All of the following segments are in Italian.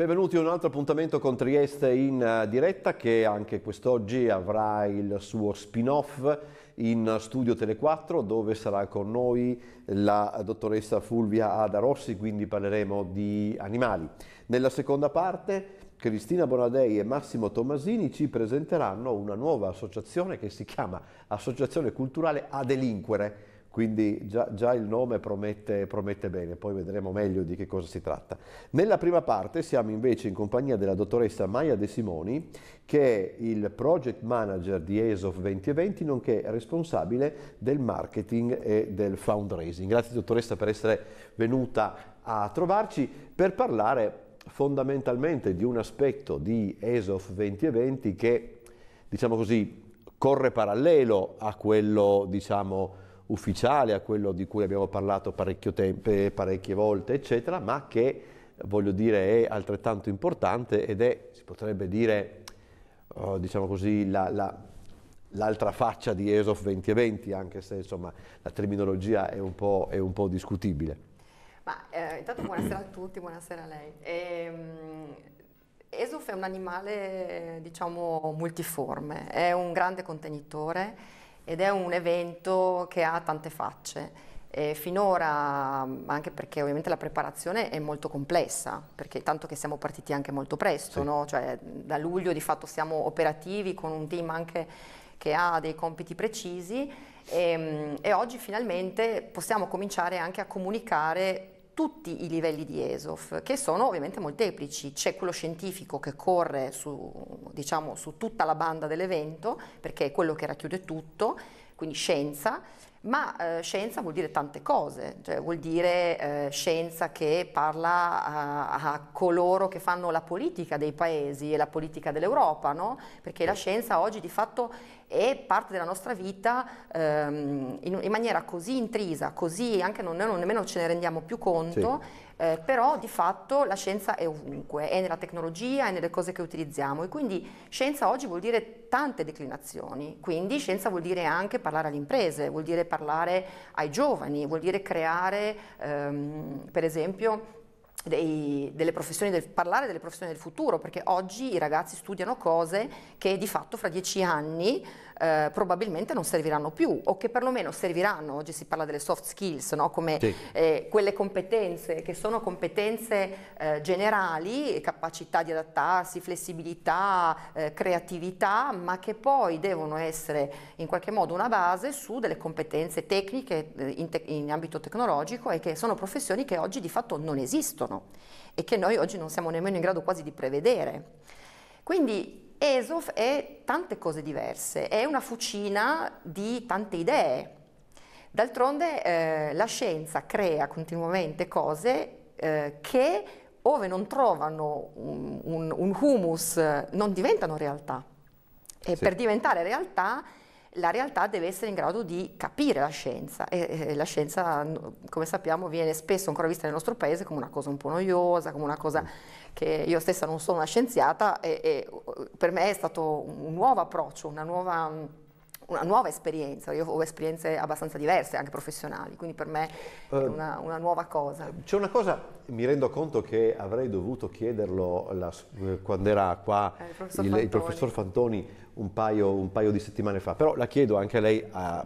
Benvenuti a un altro appuntamento con Trieste in eh, diretta che anche quest'oggi avrà il suo spin-off in studio Tele4 dove sarà con noi la dottoressa Fulvia Adarossi, quindi parleremo di animali. Nella seconda parte Cristina Bonadei e Massimo Tomasini ci presenteranno una nuova associazione che si chiama Associazione Culturale a Delinquere quindi già, già il nome promette, promette, bene, poi vedremo meglio di che cosa si tratta. Nella prima parte siamo invece in compagnia della dottoressa Maya De Simoni, che è il project manager di ESOF 2020, nonché responsabile del marketing e del fundraising. Grazie dottoressa per essere venuta a trovarci per parlare fondamentalmente di un aspetto di ESOF 2020 che, diciamo così, corre parallelo a quello, diciamo, ufficiale a quello di cui abbiamo parlato parecchio tempo, parecchie volte, eccetera, ma che voglio dire è altrettanto importante ed è, si potrebbe dire, oh, diciamo così, la, la, l'altra faccia di ESOF 2020, anche se insomma la terminologia è un po', è un po discutibile. Ma eh, intanto buonasera a tutti, buonasera a lei. Ehm, ESOF è un animale, diciamo, multiforme, è un grande contenitore ed è un evento che ha tante facce. E finora, anche perché ovviamente la preparazione è molto complessa, perché tanto che siamo partiti anche molto presto, sì. no? cioè, da luglio di fatto siamo operativi con un team anche che ha dei compiti precisi e, ehm, e oggi finalmente possiamo cominciare anche a comunicare tutti i livelli di ESOF, che sono ovviamente molteplici. C'è quello scientifico che corre su, diciamo, su tutta la banda dell'evento, perché è quello che racchiude tutto, quindi scienza, ma eh, scienza vuol dire tante cose, cioè, vuol dire eh, scienza che parla a, a, coloro che fanno la politica dei paesi e la politica dell'Europa, no? perché la scienza oggi di fatto è parte della nostra vita ehm, in, in, maniera così intrisa, così anche non, non nemmeno ce ne rendiamo più conto, sì. Eh, però di fatto la scienza è ovunque, è nella tecnologia, è nelle cose che utilizziamo e quindi scienza oggi vuol dire tante declinazioni, quindi scienza vuol dire anche parlare alle imprese, vuol dire parlare ai giovani, vuol dire creare ehm, per esempio dei, delle professioni del, parlare delle professioni del futuro, perché oggi i ragazzi studiano cose che di fatto fra dieci anni eh, probabilmente non serviranno più o che perlomeno serviranno, oggi si parla delle soft skills, no? come sì. eh, quelle competenze che sono competenze eh, generali, capacità di adattarsi, flessibilità, eh, creatività, ma che poi devono essere in qualche modo una base su delle competenze tecniche eh, in, te in ambito tecnologico e che sono professioni che oggi di fatto non esistono e che noi oggi non siamo nemmeno in grado quasi di prevedere. Quindi ESOF è tante cose diverse, è una fucina di tante idee. D'altronde eh, la scienza crea continuamente cose eh, che ove non trovano un, un, un humus non diventano realtà. E sì. per diventare realtà la realtà deve essere in grado di capire la scienza e, la scienza come sappiamo viene spesso ancora vista nel nostro paese come una cosa un po' noiosa, come una cosa che io stessa non sono una scienziata e, e per me è stato un nuovo approccio, una nuova una nuova esperienza, io ho esperienze abbastanza diverse, anche professionali, quindi per me è eh, una, una nuova cosa. Eh, c'è una cosa, mi rendo conto che avrei dovuto chiederlo la, eh, quando era qua eh, il, professor il, il, professor Fantoni un paio, un paio, di settimane fa, però la chiedo anche a lei a,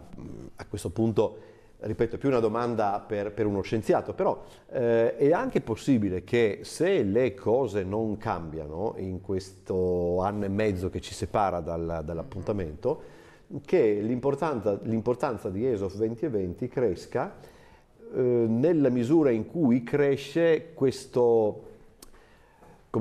a questo punto ripeto, è più una domanda per, per uno scienziato, però eh, è anche possibile che se le cose non cambiano in questo anno e mezzo che ci separa dal, dall'appuntamento, che l'importanza, l'importanza di ESOF 2020 cresca eh, nella misura in cui cresce questo,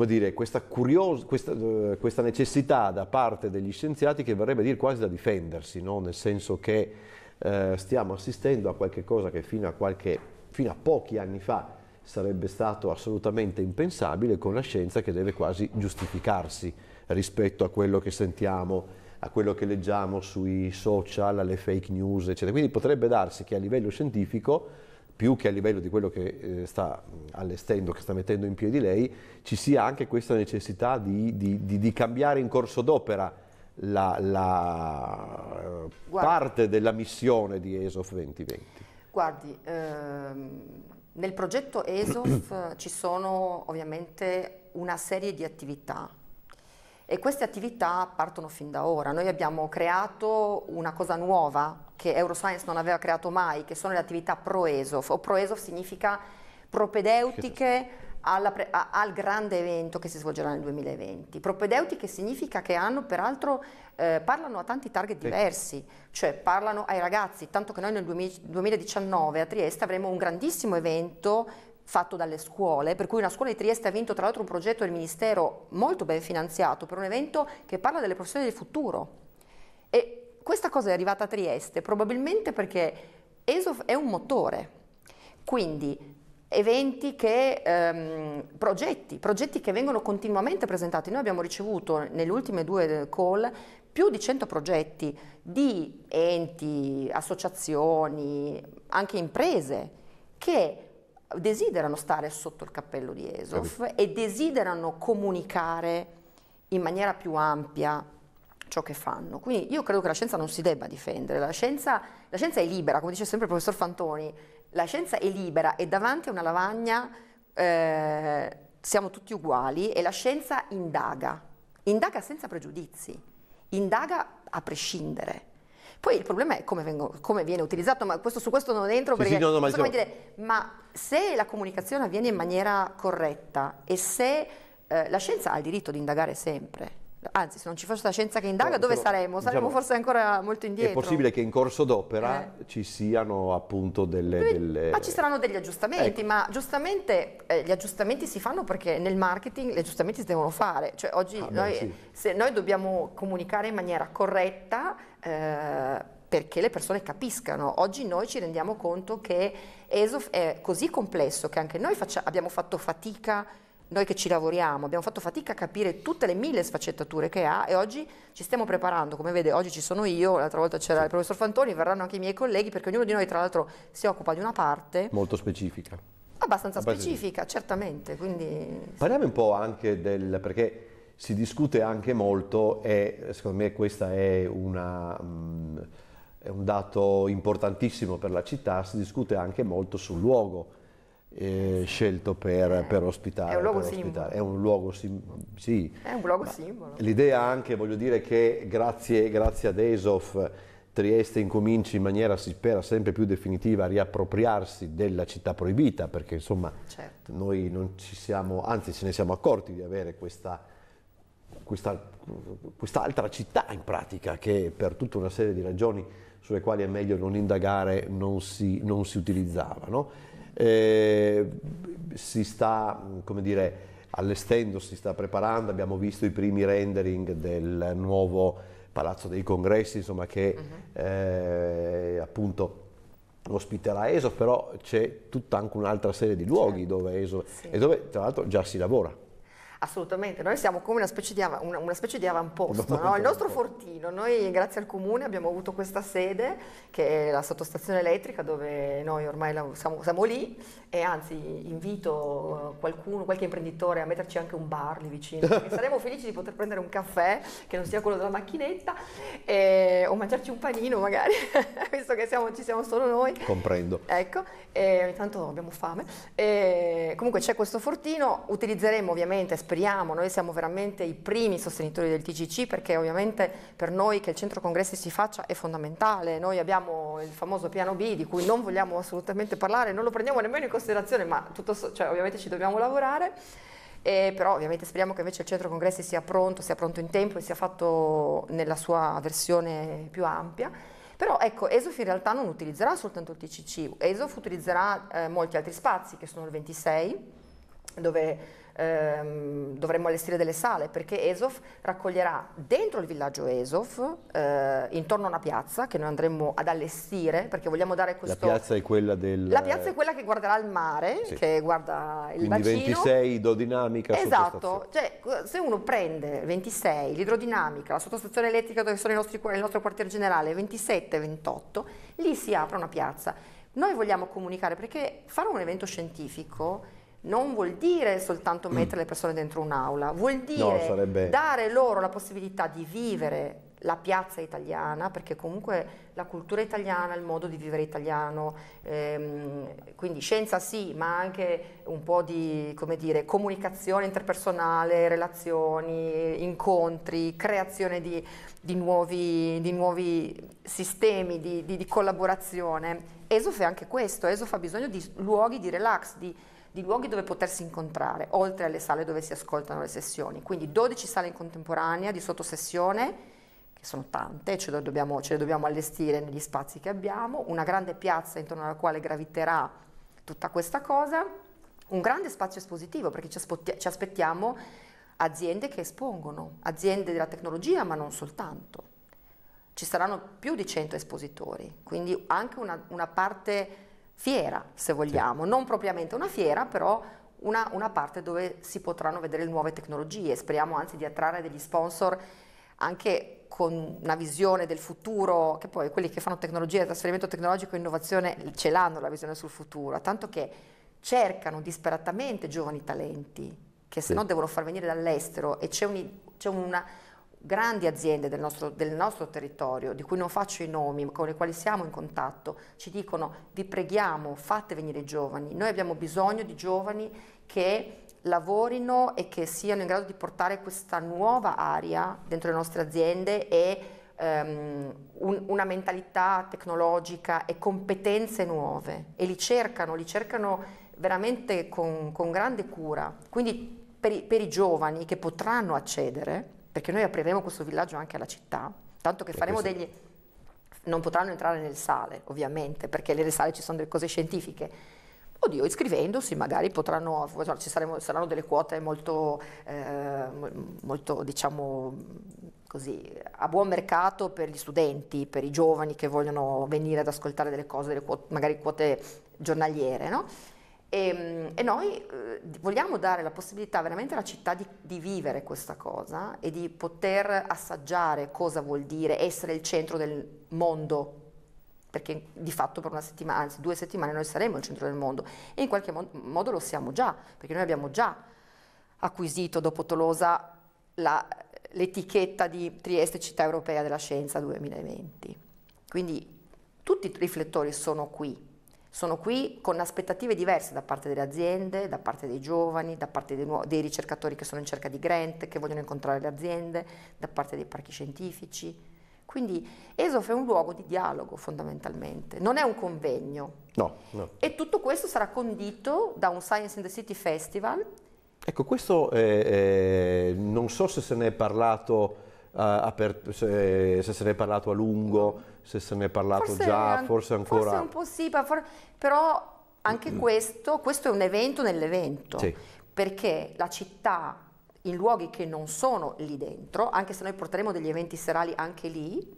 dire, questa, curios- questa, eh, questa, necessità da parte degli scienziati che verrebbe a dire quasi da difendersi, no? nel senso che eh, stiamo assistendo a qualcosa che fino a, qualche, fino a pochi anni fa sarebbe stato assolutamente impensabile con la scienza che deve quasi giustificarsi rispetto a quello che sentiamo a quello che leggiamo sui social, alle fake news, eccetera. Quindi potrebbe darsi che a livello scientifico più che a livello di quello che eh, sta allestendo, che sta mettendo in piedi lei, ci sia anche questa necessità di, di, di, di cambiare in corso d'opera la, la eh, parte della missione di ESOF 2020. Guardi, ehm, nel progetto ESOF ci sono ovviamente una serie di attività e queste attività partono fin da ora. Noi abbiamo creato una cosa nuova che Euroscience non aveva creato mai, che sono le attività pro-ESOF, o pro-ESOF significa propedeutiche alla, a, al grande evento che si svolgerà nel 2020. Propedeutiche significa che hanno peraltro eh, parlano a tanti target diversi, cioè parlano ai ragazzi, tanto che noi nel 2019 a Trieste avremo un grandissimo evento fatto dalle scuole, per cui una scuola di Trieste ha vinto tra l'altro un progetto del Ministero molto ben finanziato per un evento che parla delle professioni del futuro. E questa cosa è arrivata a Trieste probabilmente perché ESOF è un motore, quindi eventi che, ehm, progetti, progetti che vengono continuamente presentati. Noi abbiamo ricevuto nelle ultime due call più di 100 progetti di enti, associazioni, anche imprese che desiderano stare sotto il cappello di Esov e desiderano comunicare in maniera più ampia ciò che fanno. Quindi io credo che la scienza non si debba difendere, la scienza, la scienza è libera, come dice sempre il professor Fantoni, la scienza è libera e davanti a una lavagna eh, siamo tutti uguali e la scienza indaga, indaga senza pregiudizi, indaga a prescindere. Poi il problema è come, vengo, come viene utilizzato, ma questo, su questo non entro sì, perché... Sì, no, no, ma, insomma... Diciamo dire, ma se la comunicazione avviene in maniera corretta e se eh, la scienza ha il diritto di indagare sempre, anzi se non ci fosse la scienza che indaga no, dove però, saremmo? Saremmo diciamo, forse ancora molto indietro. È possibile che in corso d'opera eh. ci siano appunto delle, Beh, delle, Ma ah, ci saranno degli aggiustamenti, ecco. ma giustamente eh, gli aggiustamenti si fanno perché nel marketing gli aggiustamenti si devono fare, cioè oggi ah, noi, beh, sì. se noi dobbiamo comunicare in maniera corretta eh, perché le persone capiscano. Oggi noi ci rendiamo conto che ESOF è così complesso che anche noi faccia, abbiamo fatto fatica noi che ci lavoriamo abbiamo fatto fatica a capire tutte le mille sfaccettature che ha e oggi ci stiamo preparando, come vede oggi ci sono io, l'altra volta c'era sì. il professor Fantoni, verranno anche i miei colleghi perché ognuno di noi tra l'altro si occupa di una parte molto specifica. Abbastanza, specifica, specifica. certamente. Quindi... Parliamo un po' anche del perché si discute anche molto e secondo me questo è, mm, è un dato importantissimo per la città, si discute anche molto sul luogo eh, scelto per, eh. per, ospitare. È un luogo simbolo. È un luogo, sim sì. un luogo simbolo. L'idea anche, voglio dire, che grazie, grazie ad ESOF Trieste incominci in maniera, si spera, sempre più definitiva a riappropriarsi della città proibita, perché insomma certo. noi non ci siamo, anzi ce ne siamo accorti di avere questa quest'altra città in pratica che per tutta una serie di ragioni sulle quali è meglio non indagare non si, non si utilizzava. No? Eh, si sta, come dire, allestendo, si sta preparando, abbiamo visto i primi rendering del nuovo Palazzo dei Congressi, insomma, che uh-huh. eh, appunto ospiterà ESO, però c'è tutta anche un'altra serie di luoghi certo. dove ESO sì. e dove tra l'altro già si lavora. Assolutamente, noi siamo come una specie di, av- una, una specie di avamposto, no? il nostro fortino, noi grazie al comune abbiamo avuto questa sede che è la sottostazione elettrica dove noi ormai la, siamo, siamo, lì e anzi invito eh, qualcuno, qualche imprenditore a metterci anche un bar lì vicino, saremo felici di poter prendere un caffè che non sia quello della macchinetta e, o mangiarci un panino magari, visto che siamo, ci siamo solo noi. Comprendo. Ecco, ogni tanto abbiamo fame. E, comunque c'è questo fortino, utilizzeremo ovviamente speriamo, noi siamo veramente i primi sostenitori del TCC perché ovviamente per noi che il centro congressi si faccia è fondamentale, noi abbiamo il famoso piano B di cui non vogliamo assolutamente parlare, non lo prendiamo nemmeno in considerazione, ma tutto, cioè, ovviamente ci dobbiamo lavorare. E però ovviamente speriamo che invece il centro congressi sia pronto, sia pronto in tempo e sia fatto nella sua versione più ampia. Però ecco, ESOF in realtà non utilizzerà soltanto il TCC, ESOF utilizzerà eh, molti altri spazi che sono il 26, dove ehm, dovremmo allestire delle sale perché ESOF raccoglierà dentro il villaggio ESOF eh, intorno a una piazza che noi andremo ad allestire perché vogliamo dare questo... La piazza è quella del... La piazza è quella che guarderà il mare, sì. che guarda il Quindi bacino. 26 idrodinamica. Esatto, cioè se uno prende 26 l'idrodinamica, la sottostazione elettrica dove sono nostri, il nostro quartier generale, 27 28, lì si apre una piazza. Noi vogliamo comunicare perché fare un evento scientifico non vuol dire soltanto mm. mettere le persone dentro un'aula, vuol dire no, sarebbe... dare loro la possibilità di vivere la piazza italiana, perché comunque la cultura italiana, il modo di vivere italiano, ehm, quindi scienza sì, ma anche un po' di dire, comunicazione interpersonale, relazioni, incontri, creazione di, di, nuovi, di nuovi, sistemi di, di collaborazione. ESOF è anche questo, ESOF ha bisogno di luoghi di relax, di di luoghi dove potersi incontrare, oltre alle sale dove si ascoltano le sessioni. Quindi 12 sale in contemporanea di sottosessione, che sono tante, ce le dobbiamo, ce le dobbiamo allestire negli spazi che abbiamo, una grande piazza intorno alla quale graviterà tutta questa cosa, un grande spazio espositivo perché ci, aspetti- ci aspettiamo aziende che espongono, aziende della tecnologia ma non soltanto. Ci saranno più di 100 espositori, quindi anche una, una parte fiera, se vogliamo, sì. non propriamente una fiera, però una, una, parte dove si potranno vedere nuove tecnologie. Speriamo anzi di attrarre degli sponsor anche con una visione del futuro, che poi quelli che fanno tecnologia, trasferimento tecnologico e innovazione ce l'hanno la visione sul futuro, tanto che cercano disperatamente giovani talenti che se no devono far venire dall'estero e c'è, un, c'è una grandi aziende del nostro, del nostro, territorio, di cui non faccio i nomi, ma con le quali siamo in contatto, ci dicono vi preghiamo, fate venire i giovani, noi abbiamo bisogno di giovani che lavorino e che siano in grado di portare questa nuova aria dentro le nostre aziende e um, un, una mentalità tecnologica e competenze nuove e li cercano, li cercano veramente con, con grande cura. Quindi per i, per i giovani che potranno accedere, perché noi apriremo questo villaggio anche alla città, tanto che e faremo questo... degli... non potranno entrare nel sale, ovviamente, perché nelle sale ci sono delle cose scientifiche. Oddio, iscrivendosi magari potranno, ci saremo, saranno delle quote molto, eh, molto diciamo, così, a buon mercato per gli studenti, per i giovani che vogliono venire ad ascoltare delle cose, delle quote, magari quote giornaliere, no? E, ehm, e noi eh, vogliamo dare la possibilità veramente alla città di, di, vivere questa cosa e di poter assaggiare cosa vuol dire essere il centro del mondo, perché di fatto per una settimana, anzi due settimane noi saremo il centro del mondo e in qualche mo modo lo siamo già, perché noi abbiamo già acquisito dopo Tolosa l'etichetta di Trieste Città Europea della Scienza 2020. Quindi tutti i riflettori sono qui sono qui con aspettative diverse da parte delle aziende, da parte dei giovani, da parte dei, dei ricercatori che sono in cerca di grant, che vogliono incontrare le aziende, da parte dei parchi scientifici. Quindi ESOF è un luogo di dialogo fondamentalmente, non è un convegno. No, no. E tutto questo sarà condito da un Science in the City Festival. Ecco, questo eh, eh, non so se se ne è parlato, eh, per, se, se ne è parlato a lungo se se ne è parlato forse già, an forse ancora... Forse un po' sì, però anche mm questo, questo è un evento nell'evento, sì. perché la città in luoghi che non sono lì dentro, anche se noi porteremo degli eventi serali anche lì,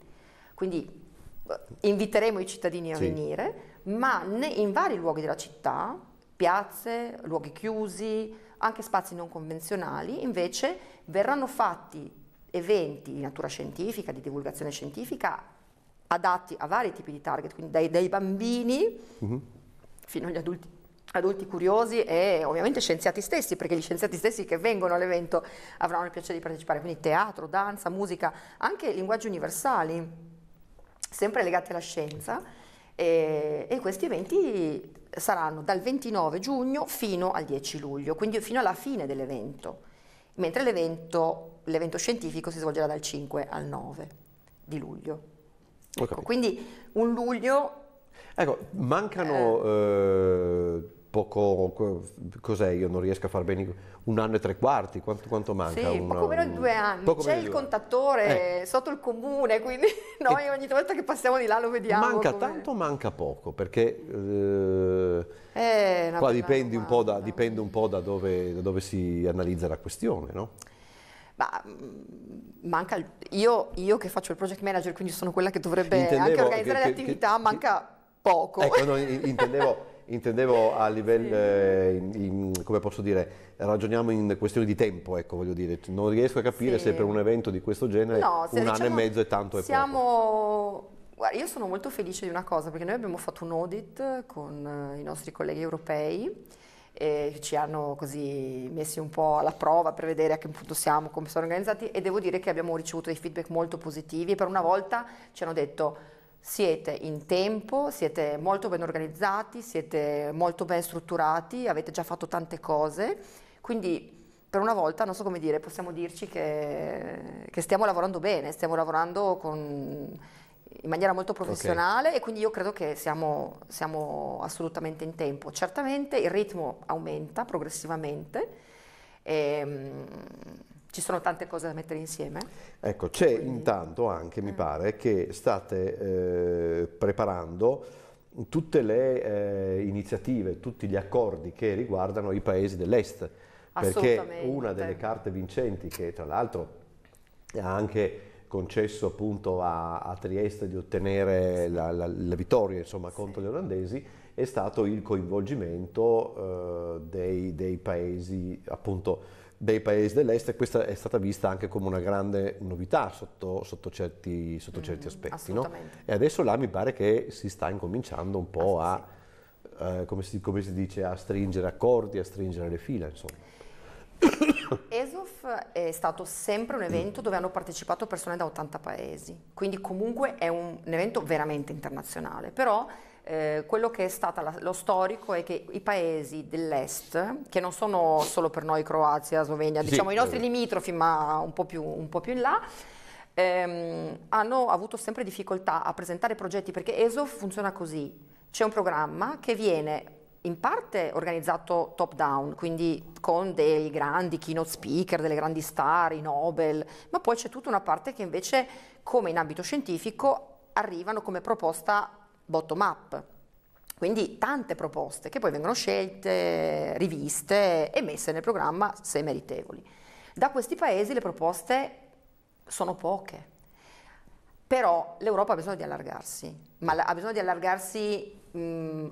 quindi eh, inviteremo i cittadini a sì. venire, ma in vari luoghi della città, piazze, luoghi chiusi, anche spazi non convenzionali, invece verranno fatti eventi di natura scientifica, di divulgazione scientifica adatti a vari tipi di target, quindi dai, dai bambini uh-huh. fino agli adulti, adulti curiosi e ovviamente scienziati stessi, perché gli scienziati stessi che vengono all'evento avranno il piacere di partecipare, quindi teatro, danza, musica, anche linguaggi universali, sempre legati alla scienza. E, e, questi eventi saranno dal 29 giugno fino al 10 luglio, quindi fino alla fine dell'evento, mentre l'evento, l'evento scientifico si svolgerà dal 5 al 9 di luglio. Ecco, quindi un luglio... Ecco, mancano... Eh, eh poco, cos'è, io non riesco a far bene, un anno e tre quarti, quanto, quanto manca? Sì, una, poco meno di due anni, c'è il due. contatore eh. sotto il comune, quindi noi ogni volta che passiamo di là lo vediamo. Manca come... tanto, manca poco, perché eh, eh, qua dipende un, da, dipende un, po da, dove, da dove si analizza la questione, no? Ma, mm, manca, io, io, che faccio il project manager, quindi sono quella che dovrebbe Intendevo anche organizzare che, le attività, che, manca che, poco. Ecco, no, intendevo... intendevo a livello, sì. eh, in, come posso dire, ragioniamo in questione di tempo, ecco, voglio dire, non riesco a capire sì. se per un evento di questo genere no, un diciamo, anno e diciamo mezzo è tanto e poco. Guarda, io sono molto felice di una cosa, perché noi abbiamo fatto un audit con eh, i nostri colleghi europei eh, ci hanno così messi un po' alla prova per vedere a che punto siamo, come sono organizzati e devo dire che abbiamo ricevuto dei feedback molto positivi e per una volta ci hanno detto siete in tempo, siete molto ben organizzati, siete molto ben strutturati, avete già fatto tante cose, quindi per una volta, non so come dire, possiamo dirci che, che stiamo lavorando bene, stiamo lavorando con in maniera molto professionale okay. e quindi io credo che siamo, siamo, assolutamente in tempo. Certamente il ritmo aumenta progressivamente, e, um, ci sono tante cose da mettere insieme. Ecco, c'è quindi... intanto anche, mi mm. pare, che state eh, preparando tutte le eh, iniziative, tutti gli accordi che riguardano i paesi dell'est, perché una delle carte vincenti che tra l'altro ha anche concesso appunto a, a Trieste di ottenere la, la, la vittoria insomma, contro sì. gli olandesi è stato il coinvolgimento eh, dei, dei, paesi, paesi dell'est e questa è stata vista anche come una grande novità sotto, sotto, certi, sotto mm, certi, mm-hmm, aspetti. No? E adesso là mi pare che si sta incominciando un po' ah, a, eh, come, si, come si dice, a stringere accordi, a stringere le fila. Insomma. ESOF è stato sempre un evento dove hanno partecipato persone da 80 paesi, quindi comunque è un, un evento veramente internazionale, però eh, quello che è stato lo storico è che i paesi dell'est, che non sono solo per noi Croazia, Slovenia, sì, diciamo i nostri eh. limitrofi ma un po' più, un po più in là, ehm, hanno avuto sempre difficoltà a presentare progetti perché ESOF funziona così, c'è un programma che viene in parte organizzato top down, quindi con dei grandi keynote speaker, delle grandi star, i Nobel, ma poi c'è tutta una parte che invece, come in ambito scientifico, arrivano come proposta bottom up. Quindi tante proposte che poi vengono scelte, riviste e messe nel programma se meritevoli. Da questi paesi le proposte sono poche. Però l'Europa ha bisogno di allargarsi, ma ha bisogno di allargarsi mh,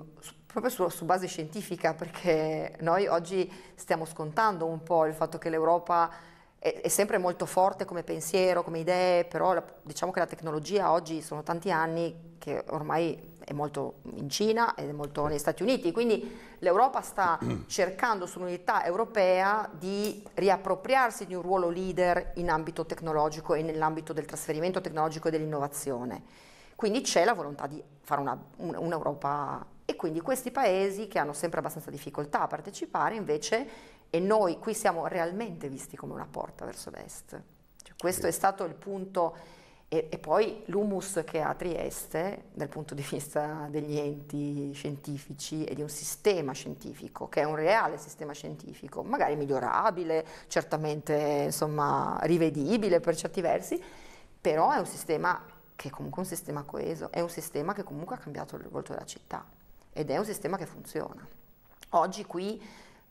proprio su, su, base scientifica, perché noi oggi stiamo scontando un po' il fatto che l'Europa è, è sempre molto forte come pensiero, come idee, però la, diciamo che la tecnologia oggi sono tanti anni che ormai è molto in Cina ed è molto negli Stati Uniti, quindi l'Europa sta cercando sull'unità europea di riappropriarsi di un ruolo leader in ambito tecnologico e nell'ambito del trasferimento tecnologico e dell'innovazione. Quindi c'è la volontà di fare un'Europa e quindi questi paesi che hanno sempre abbastanza difficoltà a partecipare invece, e noi qui siamo realmente visti come una porta verso l'est. Cioè, questo sì. è stato il punto, e, e poi l'humus che ha Trieste dal punto di vista degli enti scientifici e di un sistema scientifico, che è un reale sistema scientifico, magari migliorabile, certamente insomma rivedibile per certi versi, però è un sistema che è comunque un sistema coeso, è un sistema che comunque ha cambiato il volto della città ed è un sistema che funziona. Oggi qui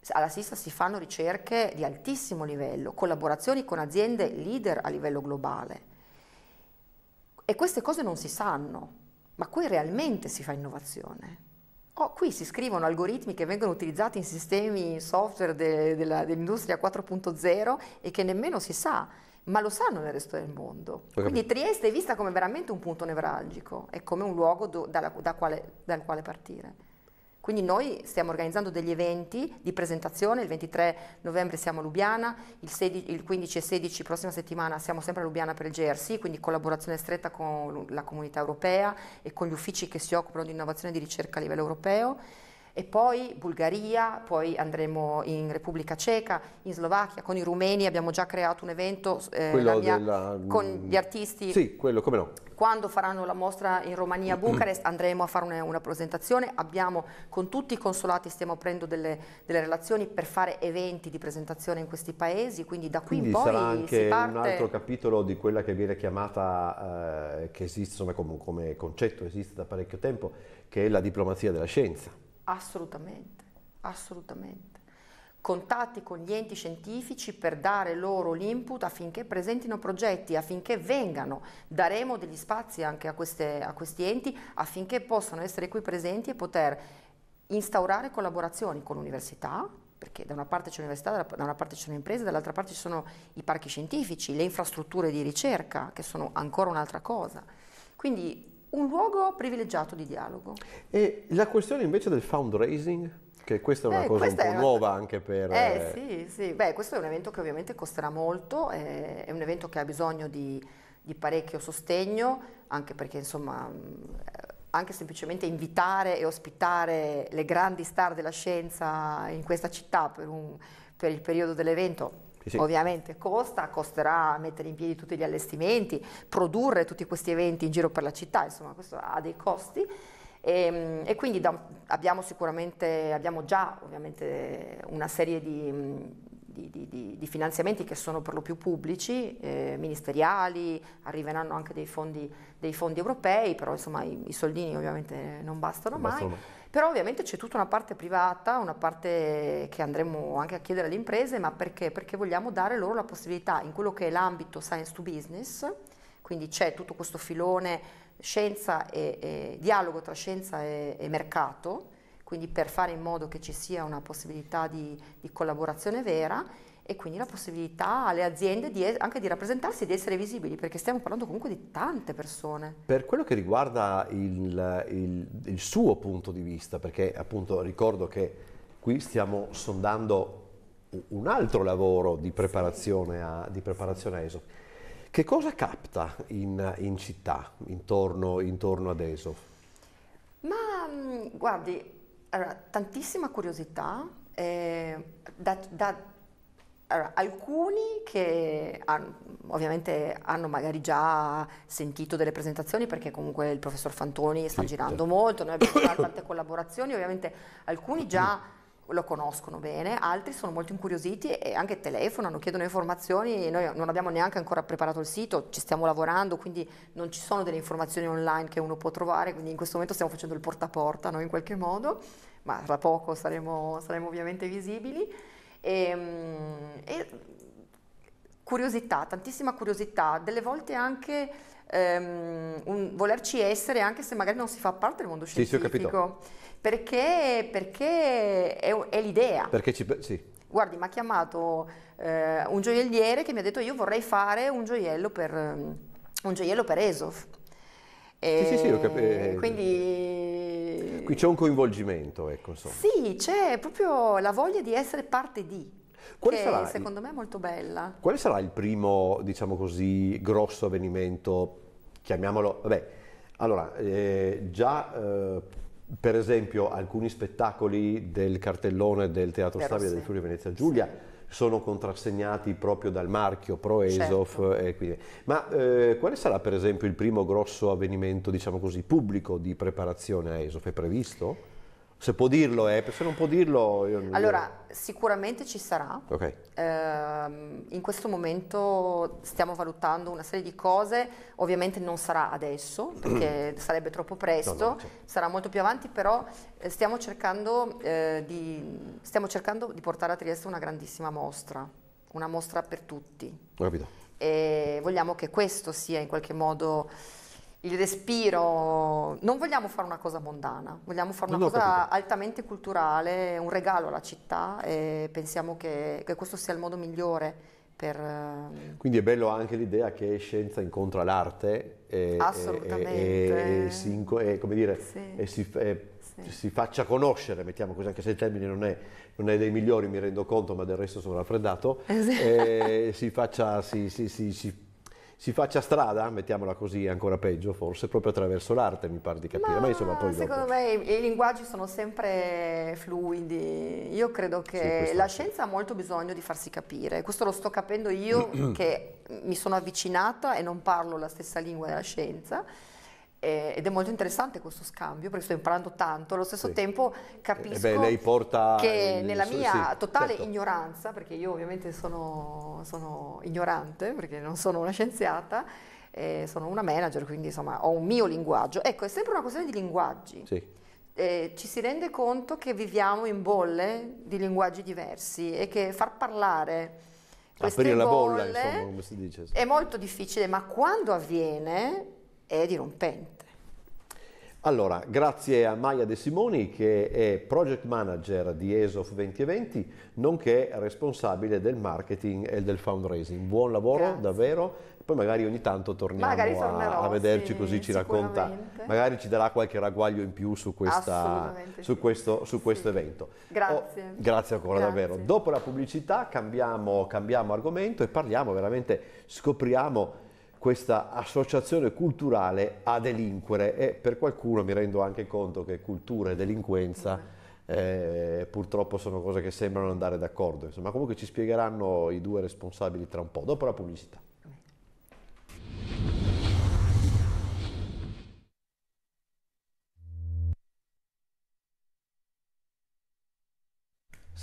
alla SISA si fanno ricerche di altissimo livello, collaborazioni con aziende leader a livello globale e queste cose non si sanno, ma qui realmente si fa innovazione. Oh, qui si scrivono algoritmi che vengono utilizzati in sistemi software de, de dell'industria 4.0 e che nemmeno si sa ma lo sanno nel resto del mondo. Quindi Trieste è vista come veramente un punto nevralgico, è come un luogo do, dalla, da quale, dal quale partire. Quindi noi stiamo organizzando degli eventi di presentazione, il 23 novembre siamo a Lubiana, il, 16, il 15 e 16 prossima settimana siamo sempre a Lubiana per il GRC, quindi collaborazione stretta con la comunità europea e con gli uffici che si occupano di innovazione e di ricerca a livello europeo e poi Bulgaria, poi andremo in Repubblica Ceca, in Slovacchia, con i rumeni abbiamo già creato un evento eh, mia, della... con mm, gli artisti. Sì, quello, come no. Quando faranno la mostra in Romania a Bucarest andremo a fare una, una, presentazione, abbiamo con tutti i consolati stiamo aprendo delle, delle, relazioni per fare eventi di presentazione in questi paesi, quindi da qui quindi in poi sarà anche parte... un altro capitolo di quella che viene chiamata, eh, che esiste insomma, come, come concetto, esiste da parecchio tempo, che è la diplomazia della scienza. Assolutamente, assolutamente. Contatti con gli enti scientifici per dare loro l'input affinché presentino progetti, affinché vengano. Daremo degli spazi anche a, queste, a questi enti affinché possano essere qui presenti e poter instaurare collaborazioni con l'università, perché da una parte c'è l'università, da una parte ci sono imprese, dall'altra parte ci sono i parchi scientifici, le infrastrutture di ricerca, che sono ancora un'altra cosa. Quindi un luogo privilegiato di dialogo. E la questione invece del fundraising? Che questa è una Beh, cosa un po' una... nuova anche per... Eh, eh, sì, sì. Beh, questo è un evento che ovviamente costerà molto, eh, è un evento che ha bisogno di, di parecchio sostegno, anche perché insomma mm, anche semplicemente invitare e ospitare le grandi star della scienza in questa città per, un, per il periodo dell'evento sì. Ovviamente costa, costerà mettere in piedi tutti gli allestimenti, produrre tutti questi eventi in giro per la città, insomma questo ha dei costi. E, ehm, e quindi da, abbiamo sicuramente, abbiamo già ovviamente una serie mm, di, di, di, di, finanziamenti che sono per lo più pubblici, eh, ministeriali, arriveranno anche dei fondi, dei fondi, europei, però insomma i, i soldini ovviamente non bastano non mai. Bastano. Però ovviamente c'è tutta una parte privata, una parte che andremo anche a chiedere alle imprese, ma perché? Perché vogliamo dare loro la possibilità in quello che è l'ambito science to business, quindi c'è tutto questo filone scienza e, e dialogo tra scienza e, e, mercato, quindi per fare in modo che ci sia una possibilità di, di collaborazione vera e quindi la possibilità alle aziende di, anche di rappresentarsi e di essere visibili, perché stiamo parlando comunque di tante persone. Per quello che riguarda il, il, il suo punto di vista, perché appunto ricordo che qui stiamo sondando un altro lavoro di preparazione a, di preparazione a ESOF, che cosa capta in, in città intorno, intorno, ad ESO? Ma mhmm, guardi, allora, tantissima curiosità, eh, da, da allora, alcuni che hanno, ovviamente hanno magari già sentito delle presentazioni perché comunque il professor Fantoni sta sì, girando certo. molto, noi abbiamo fatto tante collaborazioni, ovviamente alcuni già lo conoscono bene, altri sono molto incuriositi e anche telefonano, chiedono informazioni, noi non abbiamo neanche ancora preparato il sito, ci stiamo lavorando, quindi non ci sono delle informazioni online che uno può trovare, quindi in questo momento stiamo facendo il porta a porta noi in qualche modo, ma tra poco saremo, saremo ovviamente visibili. E, ehm, e curiosità, tantissima curiosità, delle volte anche um, un volerci essere anche se magari non si fa parte del mondo scientifico. Sì, perché, perché è, è l'idea. Perché ci... Sì. Guardi, mi ha chiamato eh, un gioielliere che mi ha detto io vorrei fare un gioiello per, un gioiello per Esov e sì, sì, sì, ho ehm, capito. Quindi... Qui c'è un coinvolgimento, ecco, insomma. Sì, c'è proprio la voglia di essere parte di. Quale sarà, secondo me è molto bella. Quale sarà il primo, diciamo così, grosso avvenimento, chiamiamolo, vabbè, allora, eh, già eh, per esempio alcuni spettacoli del cartellone del Teatro Stabile del Friuli Venezia Giulia sì sono contrassegnati proprio dal marchio Proesof. Certo. Eh, Ma eh, quale sarà per esempio il primo grosso avvenimento, diciamo così, pubblico di preparazione a ESOF? È previsto? Se può dirlo, eh, se non può dirlo... Non allora, dirò. sicuramente ci sarà. Okay. Eh, in questo momento stiamo valutando una serie di cose, ovviamente non sarà adesso, perché sarebbe troppo presto, no, no, certo. sarà molto più avanti, però eh, stiamo cercando, eh, di, stiamo cercando di portare a Trieste una grandissima mostra, una mostra per tutti. Capito. E vogliamo che questo sia in qualche modo il respiro, non vogliamo fare una cosa mondana, vogliamo fare una non cosa altamente culturale, un regalo alla città e pensiamo che, che questo sia il modo migliore per... Ehm, Quindi è bello anche l'idea che scienza incontra l'arte e, e, e, si, dire, sì. e si, sì. si, faccia conoscere, mettiamo così, anche se il termine non è, non è dei migliori, mi rendo conto, ma del resto sono raffreddato, esatto. si faccia, si, si si faccia strada, mettiamola così, ancora peggio forse, proprio attraverso l'arte, mi pare di capire. Ma, Ma insomma, poi secondo dopo... me i, linguaggi sono sempre fluidi. Io credo che sì, la scienza ha molto bisogno di farsi capire. Questo lo sto capendo io che mi sono avvicinata e non parlo la stessa lingua della scienza ed è molto interessante questo scambio perché sto imparando tanto, allo stesso sì. tempo capisco eh, beh, che il... nella mia sì, totale certo. ignoranza, perché io ovviamente sono, sono, ignorante, perché non sono una scienziata, eh, sono una manager, quindi insomma ho un mio linguaggio. Ecco, è sempre una questione di linguaggi. Sì. Eh, ci si rende conto che viviamo in bolle di linguaggi diversi e che far parlare queste aprire la bolla, insomma, come si dice. È molto difficile, ma quando avviene è dirompente. Allora, grazie a Maia De Simoni che è Project Manager di ESOF 2020, nonché responsabile del marketing e del fundraising. Buon lavoro grazie. davvero, poi magari ogni tanto torniamo tornerò, a, a, vederci sì, così ci racconta, magari ci darà qualche ragguaglio in più su, questa, su questo, su questo sì. evento. Grazie. Oh, grazie ancora grazie. davvero. Dopo la pubblicità cambiamo, cambiamo argomento e parliamo veramente, scopriamo questa associazione culturale a delinquere e per qualcuno mi rendo anche conto che cultura e delinquenza eh, purtroppo sono cose che sembrano andare d'accordo, insomma comunque ci spiegheranno i due responsabili tra un po', dopo la pubblicità.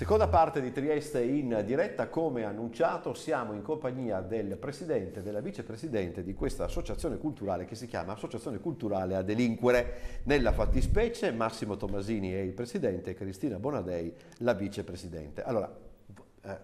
Seconda parte di Trieste in diretta, come annunciato siamo in compagnia del presidente e della vicepresidente di questa associazione culturale che si chiama Associazione Culturale a Delinquere. Nella fattispecie Massimo Tomasini è il presidente e Cristina Bonadei la vicepresidente. Allora, eh,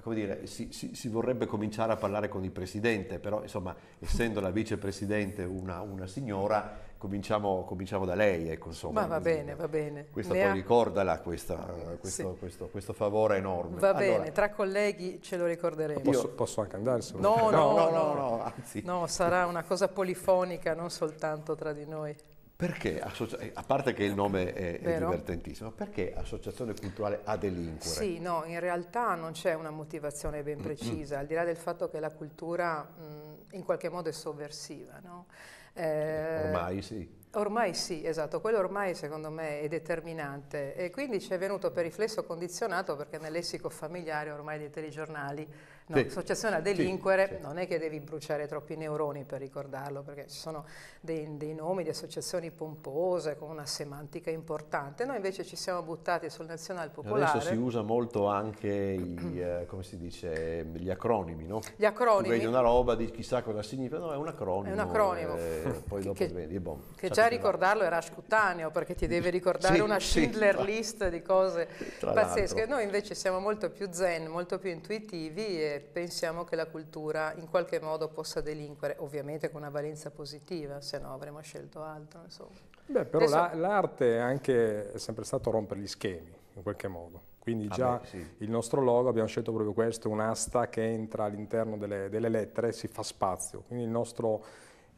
come dire, si, si, si, vorrebbe cominciare a parlare con il presidente, però insomma, essendo la vicepresidente una, una signora, cominciamo, cominciamo da lei, ecco, insomma. Ma va bene, va bene. Questa poi ha... ricordala, questa, questo, sì. questo, questo, favore enorme. Va allora, bene, tra colleghi ce lo ricorderemo. Posso, posso anche andarsene? No no no, no no no, anzi. No, sarà una cosa polifonica, non soltanto tra di noi. Perché, eh, a parte che il nome è, è divertentissimo, perché Associazione Culturale a Delinquere? Sì, no, in realtà non c'è una motivazione ben mm, mm. precisa, mm -hmm. al di là del fatto che la cultura mh, mm, in qualche modo è sovversiva, no? Eh, ormai sì. Ormai sì, esatto, quello ormai secondo me è determinante e quindi ci è venuto per riflesso condizionato perché nel lessico familiare ormai dei telegiornali No, sì. associazione a delinquere sì, sì. non è che devi bruciare troppi neuroni per ricordarlo, perché ci sono dei, dei, nomi di associazioni pompose con una semantica importante. Noi invece ci siamo buttati sul nazional popolare. Adesso si usa molto anche i, eh, come si dice, gli acronimi, no? Gli acronimi. Tu vedi una roba, di chissà cosa significa, no, è un acronimo. È un acronimo. Eh, poi dopo che, vedi, boh, che già ricordarlo era scutaneo, perché ti devi ricordare una Schindler list di cose pazzesche. Noi invece siamo molto più zen, molto più intuitivi pensiamo che la cultura in qualche modo possa delinquere, ovviamente con una valenza positiva, se no avremmo scelto altro. Insomma. Beh, però Adesso... l'arte la, è, è sempre stato rompere gli schemi, in qualche modo. Quindi ah già ah beh, sì. il nostro logo, abbiamo scelto proprio questo, un'asta che entra all'interno delle, delle, lettere e si fa spazio. Quindi il nostro,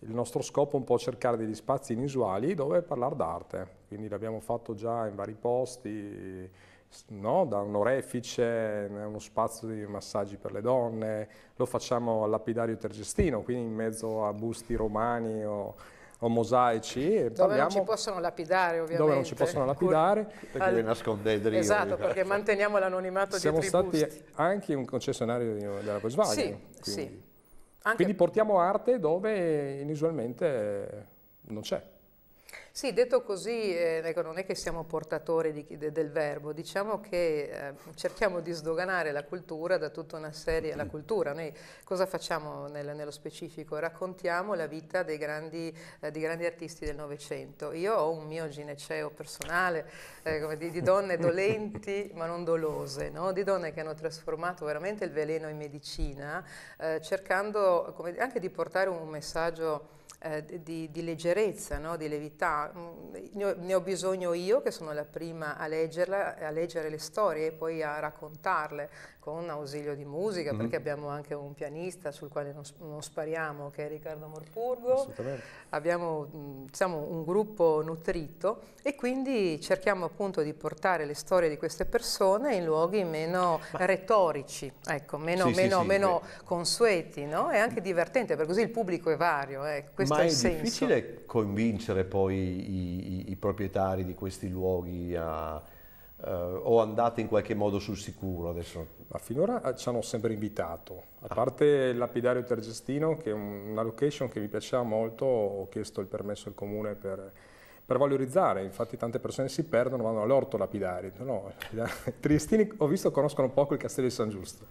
il nostro scopo è un po' cercare degli spazi inusuali dove parlare d'arte. Quindi l'abbiamo fatto già in vari posti, no? da un orefice, uno spazio di massaggi per le donne, lo facciamo al lapidario tergestino, quindi in mezzo a busti romani o, o mosaici. E dove parliamo, non ci possono lapidare ovviamente. Dove non ci possono lapidare. Perché al... vi nascondete lì. Esatto, perché manteniamo l'anonimato Siamo stati busti. anche un concessionario della Volkswagen. Sì, quindi. sì. Anche... quindi portiamo arte dove inusualmente non c'è. Sì, detto così, eh, ecco, non è che siamo portatori di, de, del verbo, diciamo che eh, cerchiamo di sdoganare la cultura da tutta una serie, la cultura, noi cosa facciamo nel, nello specifico? Raccontiamo la vita dei grandi, eh, dei grandi artisti del Novecento. Io ho un mio gineceo personale eh, di, di, donne dolenti ma non dolose, no? di donne che hanno trasformato veramente il veleno in medicina, eh, cercando come, anche di portare un messaggio eh, di, di leggerezza, no? di levità, ne ho, bisogno io, che sono la prima a, leggerla, a leggere le storie e poi a raccontarle con ausilio di musica, mm -hmm. perché abbiamo anche un pianista sul quale non, non spariamo, che è Riccardo Morpurgo. Abbiamo diciamo, un gruppo nutrito e quindi cerchiamo appunto di portare le storie di queste persone in luoghi meno Ma... retorici, ecco, meno, sì, meno, sì, sì, meno consueti, no? È anche divertente, perché così il pubblico è vario. Eh. Questo Ma è, è difficile convincere poi i, i, i proprietari di questi luoghi a, Uh, o andate in qualche modo sul sicuro adesso? Ma finora eh, ci hanno sempre invitato, a ah. parte il lapidario Tergestino che è una location che mi piaceva molto, ho chiesto il permesso al comune per, per valorizzare, infatti tante persone si perdono, vanno all'orto lapidario, no, Triestini ho visto conoscono poco il castello di San Giusto.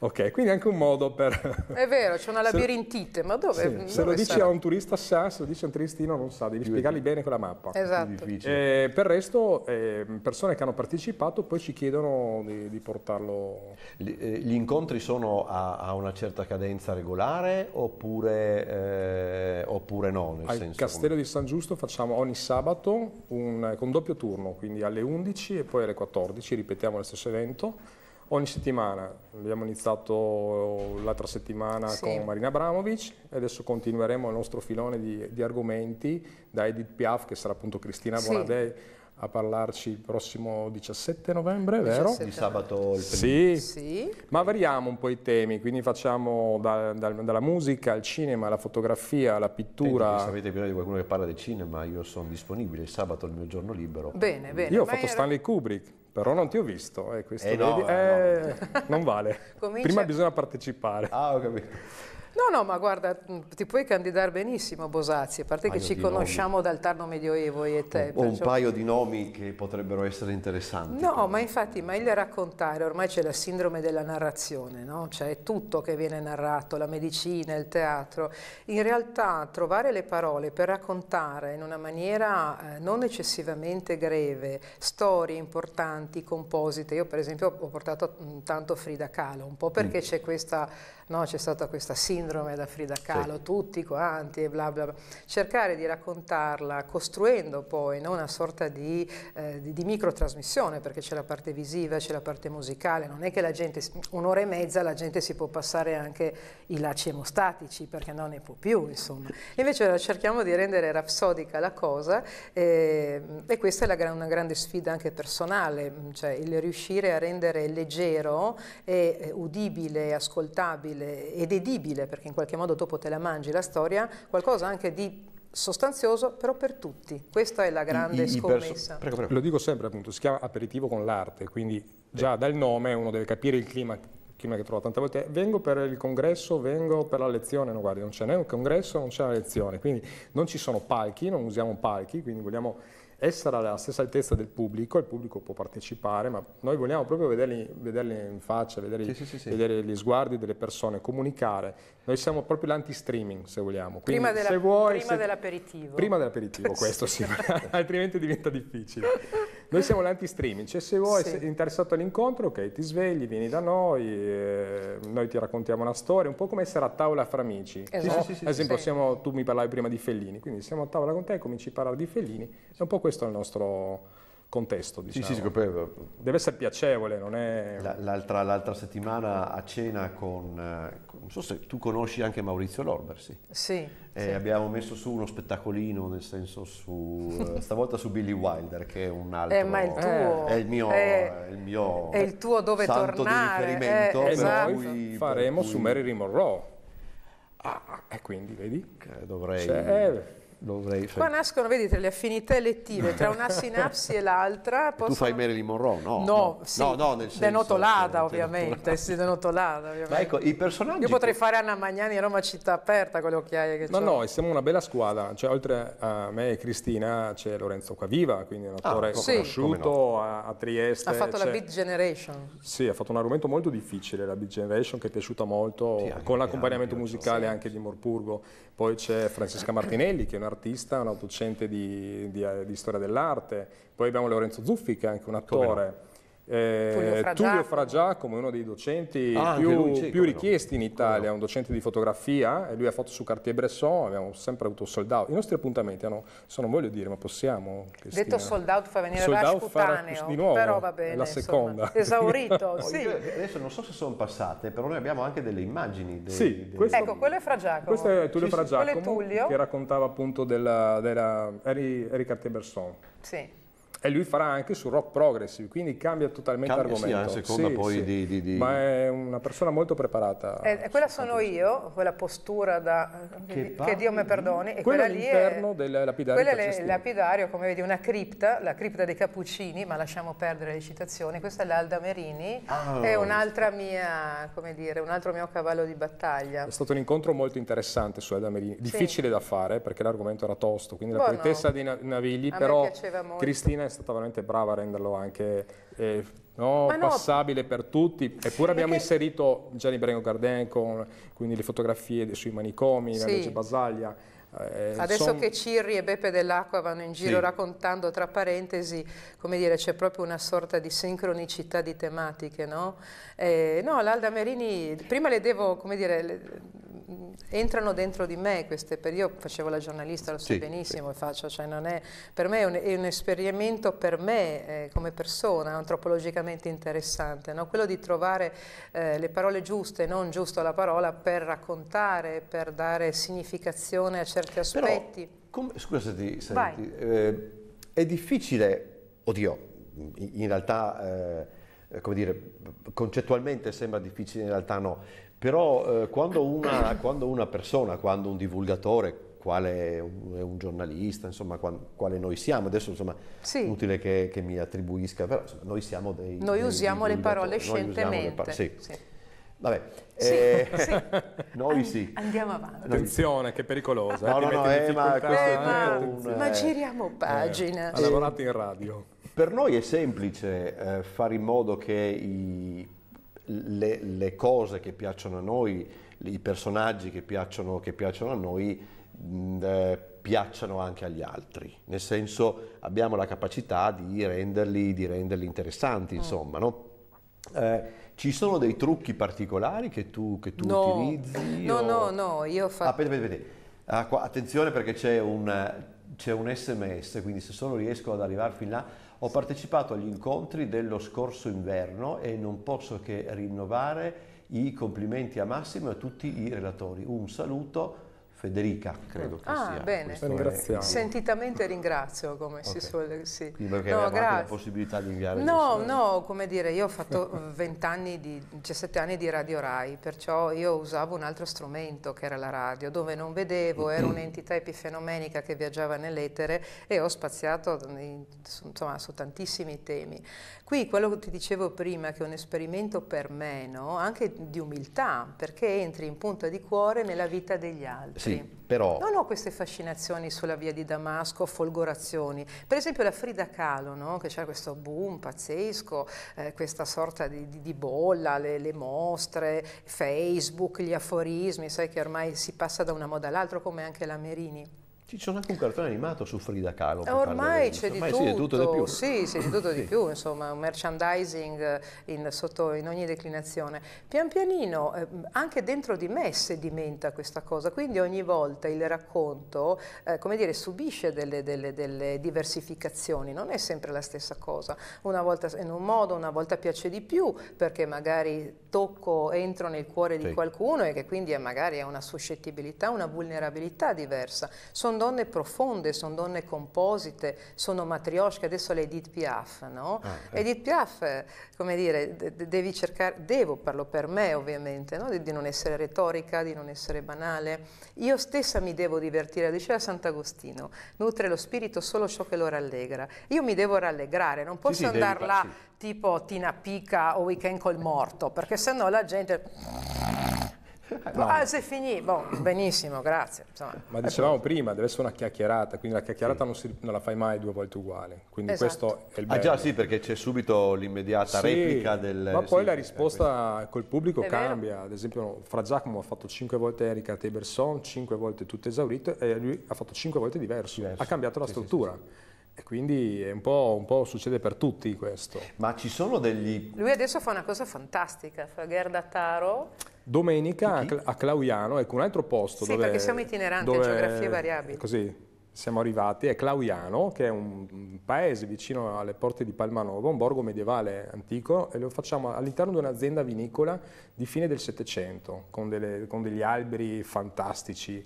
Ok, quindi anche un modo per... È vero, c'è una labirintite, ma dove? Sì. dove se lo dici a un turista sa, se lo dici a un turistino non sa, devi Più spiegargli bene con la mappa. Esatto. Eh, per il resto, eh, persone che hanno partecipato poi ci chiedono di, di portarlo... Gli, eh, gli, incontri sono a, a, una certa cadenza regolare oppure, eh, oppure no? Nel Al senso, Castello come... di San Giusto facciamo ogni sabato un, con doppio turno, quindi alle 11 e poi alle 14 ripetiamo lo stesso evento ogni settimana. Abbiamo iniziato l'altra settimana sì. con Marina Abramovic e adesso continueremo il nostro filone di, di argomenti da Edith Piaf, che sarà appunto Cristina sì. Bonadei, a parlarci il prossimo 17 novembre, 17 vero? Di sabato il primo. sì. sì. ma variamo un po' i temi, quindi facciamo da, da, dalla musica al cinema, alla fotografia, alla pittura. Se avete bisogno di qualcuno che parla di cinema, io sono disponibile, sabato è il mio giorno libero. Bene, bene. Io ho fatto era... Stanley Kubrick. Però non ti ho visto, eh, questo eh no, vedi, eh, no. Eh, non vale. Prima bisogna partecipare. Ah, ho capito. No, no, ma guarda, mm, ti puoi candidare benissimo Bosazzi, a parte ah, che ci conosciamo nomi. dal tardo medioevo io e te. Ho un, perciò... un paio di nomi che potrebbero essere interessanti. No, però. ma infatti meglio raccontare, ormai c'è la sindrome della narrazione, no? cioè è tutto che viene narrato, la medicina, il teatro. In realtà trovare le parole per raccontare in una maniera eh, non eccessivamente greve storie importanti, composite. Io per esempio ho portato mm, tanto Frida Kahlo, un po' mm. perché mm. c'è questa no? c'è stata questa sindrome da Frida Kahlo, sì. tutti quanti e bla bla bla, cercare di raccontarla costruendo poi no? una sorta di, eh, di, di microtrasmissione perché c'è la parte visiva, c'è la parte musicale, non è che la gente, un'ora e mezza la gente si può passare anche i lacci emostatici perché non ne può più insomma, invece cerchiamo di rendere rapsodica la cosa eh, e questa è la, una grande sfida anche personale, cioè il riuscire a rendere leggero e eh, udibile, ascoltabile mangiabile ed edibile, perché in qualche modo dopo te la mangi la storia, qualcosa anche di sostanzioso però per tutti. Questa è la grande I, i scommessa. Prego, prego. Lo dico sempre appunto, si chiama aperitivo con l'arte, quindi già dal nome uno deve capire il clima, che trova tante volte. Vengo per il congresso, vengo per la lezione, no guardi, non c'è né un congresso, non c'è una lezione, quindi non ci sono palchi, non usiamo palchi, quindi vogliamo essere alla stessa altezza del pubblico, il pubblico può partecipare, ma noi vogliamo proprio vederli, vederli in faccia, vedere, sì, sì, sì, vedere, gli sguardi delle persone, comunicare. Noi siamo proprio l'anti-streaming, se vogliamo. Quindi, prima, della, se vuoi, prima se, dell'aperitivo. Prima dell'aperitivo, questo sì, altrimenti diventa difficile. Noi siamo l'anti-streaming, cioè se vuoi, sì. sei interessato all'incontro, ok, ti svegli, vieni da noi, eh, noi ti raccontiamo una storia, un po' come essere a tavola fra amici. Esatto. Sì, sì, Ad esempio, siamo, tu mi parlavi prima di Fellini, quindi siamo a tavola con te, cominci a parlare di Fellini, è un po' questo il nostro contesto. Diciamo. Sì, sì, Deve essere piacevole, non è... L'altra, l'altra settimana a cena con, eh, non so se tu conosci anche Maurizio Lorbersi. Sì. sì. Abbiamo messo su uno spettacolino, nel senso su, eh, stavolta su Billy Wilder, che è un altro... Eh, ma il tuo... Eh, è il mio... È, è il, mio è il tuo dove tornare. Di riferimento eh, esatto. cui, faremo cui... su Mary Monroe. Ah, ah, e quindi, vedi? dovrei... Cioè, dovrei... Qua nascono, vedete, le affinità elettive tra una sinapsi e l'altra. Possono... Tu fai Marilyn Monroe, no? No, sì, no, no nel senso... Denotolada, eh, ovviamente, sì, denotolada, ovviamente. Ma ecco, i personaggi... Io potrei fare Anna Magnani a Roma Città Aperta con le occhiaie che No, c'ho. no, siamo una bella squadra, cioè oltre a me e Cristina c'è Lorenzo Caviva, quindi un attore ah, ecco, sì. conosciuto a, a, Trieste. Ha fatto la Beat Generation. Sì, ha fatto un argomento molto difficile, la Beat Generation, che è piaciuta molto, sì, con l'accompagnamento musicale anche di Morpurgo. Poi c'è Francesca Martinelli, che è una artista, un docente di, di, eh, di storia dell'arte, poi abbiamo Lorenzo Zuffi che è anche un attore eh, Tullio Fragiacomo è uno dei docenti ah, più, lui, sì, più richiesti no. in Italia, è un docente di fotografia e lui ha fatto su Cartier-Bresson, abbiamo sempre avuto sold out. I nostri appuntamenti hanno, sono, voglio dire, ma possiamo... Cristina? Detto sold out fa venire sold out di nuovo, però va bene, la seconda. Insomma, esaurito, sì. adesso non so se sono passate, però noi abbiamo anche delle immagini. Dei, sì, dei... Questo, ecco, quello è Fragiacomo. Questo è Tullio sì, Fragiacomo è Tullio. che raccontava appunto della, della Harry, Cartier-Bresson. Sì e lui farà anche su rock progressive, quindi cambia totalmente cambia, l'argomento. Sì, a seconda sì, poi sì. Di, di, di, Ma è una persona molto preparata. E quella sono io, quella postura da... che, che Dio mi perdoni. E quella, lì è del lapidario. Quella è il lapidario, come vedi, una cripta, la cripta dei Cappuccini, ma lasciamo perdere le citazioni. Questa è l'Alda Merini, ah, è un'altra mia, come dire, un altro mio cavallo di battaglia. È stato un incontro molto interessante su Alda Merini, difficile sì. da fare perché l'argomento era tosto, quindi la poetessa boh, di Navigli, però Cristina è stata veramente brava a renderlo anche eh, no, no. passabile per tutti. Eppure abbiamo Perché... inserito Gianni Brengo Garden con quindi le fotografie sui manicomi, sì. la legge Basaglia. Eh, Adesso son... che Cirri e Beppe dell'Acqua vanno in giro sì. raccontando, tra parentesi, come dire, c'è proprio una sorta di sincronicità di tematiche, no? Eh, no, l'Alda Merini, prima le devo, come dire, le, mm, entrano dentro di me queste, per io facevo la giornalista, lo so sì, benissimo, sì. faccio, cioè non è, per me è un, è un esperimento per me eh, come persona, antropologicamente interessante, no? quello di trovare eh, le parole giuste, non giusto la parola, per raccontare, per dare significazione a certe certi aspetti. Però, com, scusati, senti, eh, è difficile, oddio, in realtà, eh, come dire, concettualmente sembra difficile, in realtà no, però eh, quando, una, quando, una, persona, quando un divulgatore, quale un, un giornalista, insomma, quale noi siamo, adesso insomma sì. è inutile che, che, mi attribuisca, però insomma, noi siamo dei... Noi dei usiamo le parole scientemente. par sì. Sì. Vabbè, sì, eh, sì. noi And, sì. Andiamo avanti. Attenzione, che pericolosa. No, eh, no, no, eh, ma, ma, ma giriamo eh, pagina. ha lavorato in radio. Per noi è semplice eh, fare in modo che i, le, le, cose che piacciono a noi, i personaggi che piacciono, che piacciono a noi, mh, eh, piacciono anche agli altri. Nel senso, abbiamo la capacità di renderli, di renderli interessanti, mm. insomma, no? Ci sono dei trucchi particolari che tu, che tu no. utilizzi? No, o... no, no, io ho fatto... aspetta, aspetta, attenzione perché c'è un, c'è un sms, quindi se solo riesco ad arrivare fin là, ho partecipato agli incontri dello scorso inverno e non posso che rinnovare i complimenti a Massimo e a tutti i relatori. Un saluto Federica, credo che ah, sia. Bene. Eh. Ringraziamo. Sentitamente ringrazio, come okay. si suole... Sì. Sì, perché no, aveva la possibilità di inviare... No, no, come dire, io ho fatto 20 eh, anni di, 17 anni di Radio Rai, perciò io usavo un altro strumento che era la radio, dove non vedevo, era un'entità epifenomenica che viaggiava nell'etere e ho spaziato insomma, su tantissimi temi. Qui quello che ti dicevo prima, che è un esperimento per me, no? anche di umiltà, perché entri in punta di cuore nella vita degli altri. Sì sì, però... Non ho queste fascinazioni sulla via di Damasco, folgorazioni. Per esempio la Frida Kahlo, no? che c'era questo boom pazzesco, eh, questa sorta di, di, di bolla, le, le, mostre, Facebook, gli aforismi, sai che ormai si passa da una moda all'altra, come anche la Merini. Ci sono anche un cartone animato su Frida Kahlo. Ormai c'è di, Ormai tutto. tutto di più. Sì, c'è di tutto di più, insomma, un merchandising eh, in, sotto, in ogni declinazione. Pian pianino, eh, anche dentro di me sedimenta questa cosa, quindi ogni volta il racconto, eh, come dire, subisce delle, delle, delle, diversificazioni, non è sempre la stessa cosa. Una volta in un modo, una volta piace di più, perché magari tocco, entro nel cuore di sì. qualcuno e che quindi è magari ha una suscettibilità, una vulnerabilità diversa. Sono donne profonde, sono donne composite, sono matriosche, adesso le Edith Piaf, no? Ah, eh. Edith Piaf, come dire, devi cercare, devo, parlo per me ovviamente, no? di, di, non essere retorica, di non essere banale. Io stessa mi devo divertire, diceva Sant'Agostino, nutre lo spirito solo ciò che lo rallegra. Io mi devo rallegrare, non posso sì, andare là... Sì tipo Tina Pica o Weekend col morto, perché sennò la gente... No. Ah, se finì, bon, benissimo, grazie. Insomma. Ma dicevamo prima, deve essere una chiacchierata, quindi la chiacchierata sì. non, si, non, la fai mai due volte uguale. Quindi esatto. questo è il ah, bello. Ah già sì, perché c'è subito l'immediata sì, replica del... Ma poi sì, la eh, risposta col pubblico è cambia. Vero? Ad esempio, Fra Giacomo ha fatto cinque volte Erika Teberson, cinque volte tutto esaurito e lui ha fatto cinque volte diverso. diverso. Ha cambiato la struttura. E quindi un po', un po', succede per tutti questo. Ma ci sono degli... Lui adesso fa una cosa fantastica, fa Gerda Taro. Domenica a, Clauiano, ecco un altro posto sì, dove... Sì, perché siamo itineranti, dove, geografie variabili. Così, siamo arrivati, è Clauiano, che è un paese vicino alle porte di Palmanova, un borgo medievale antico, e lo facciamo all'interno di un'azienda vinicola di fine del Settecento, con, con degli alberi fantastici.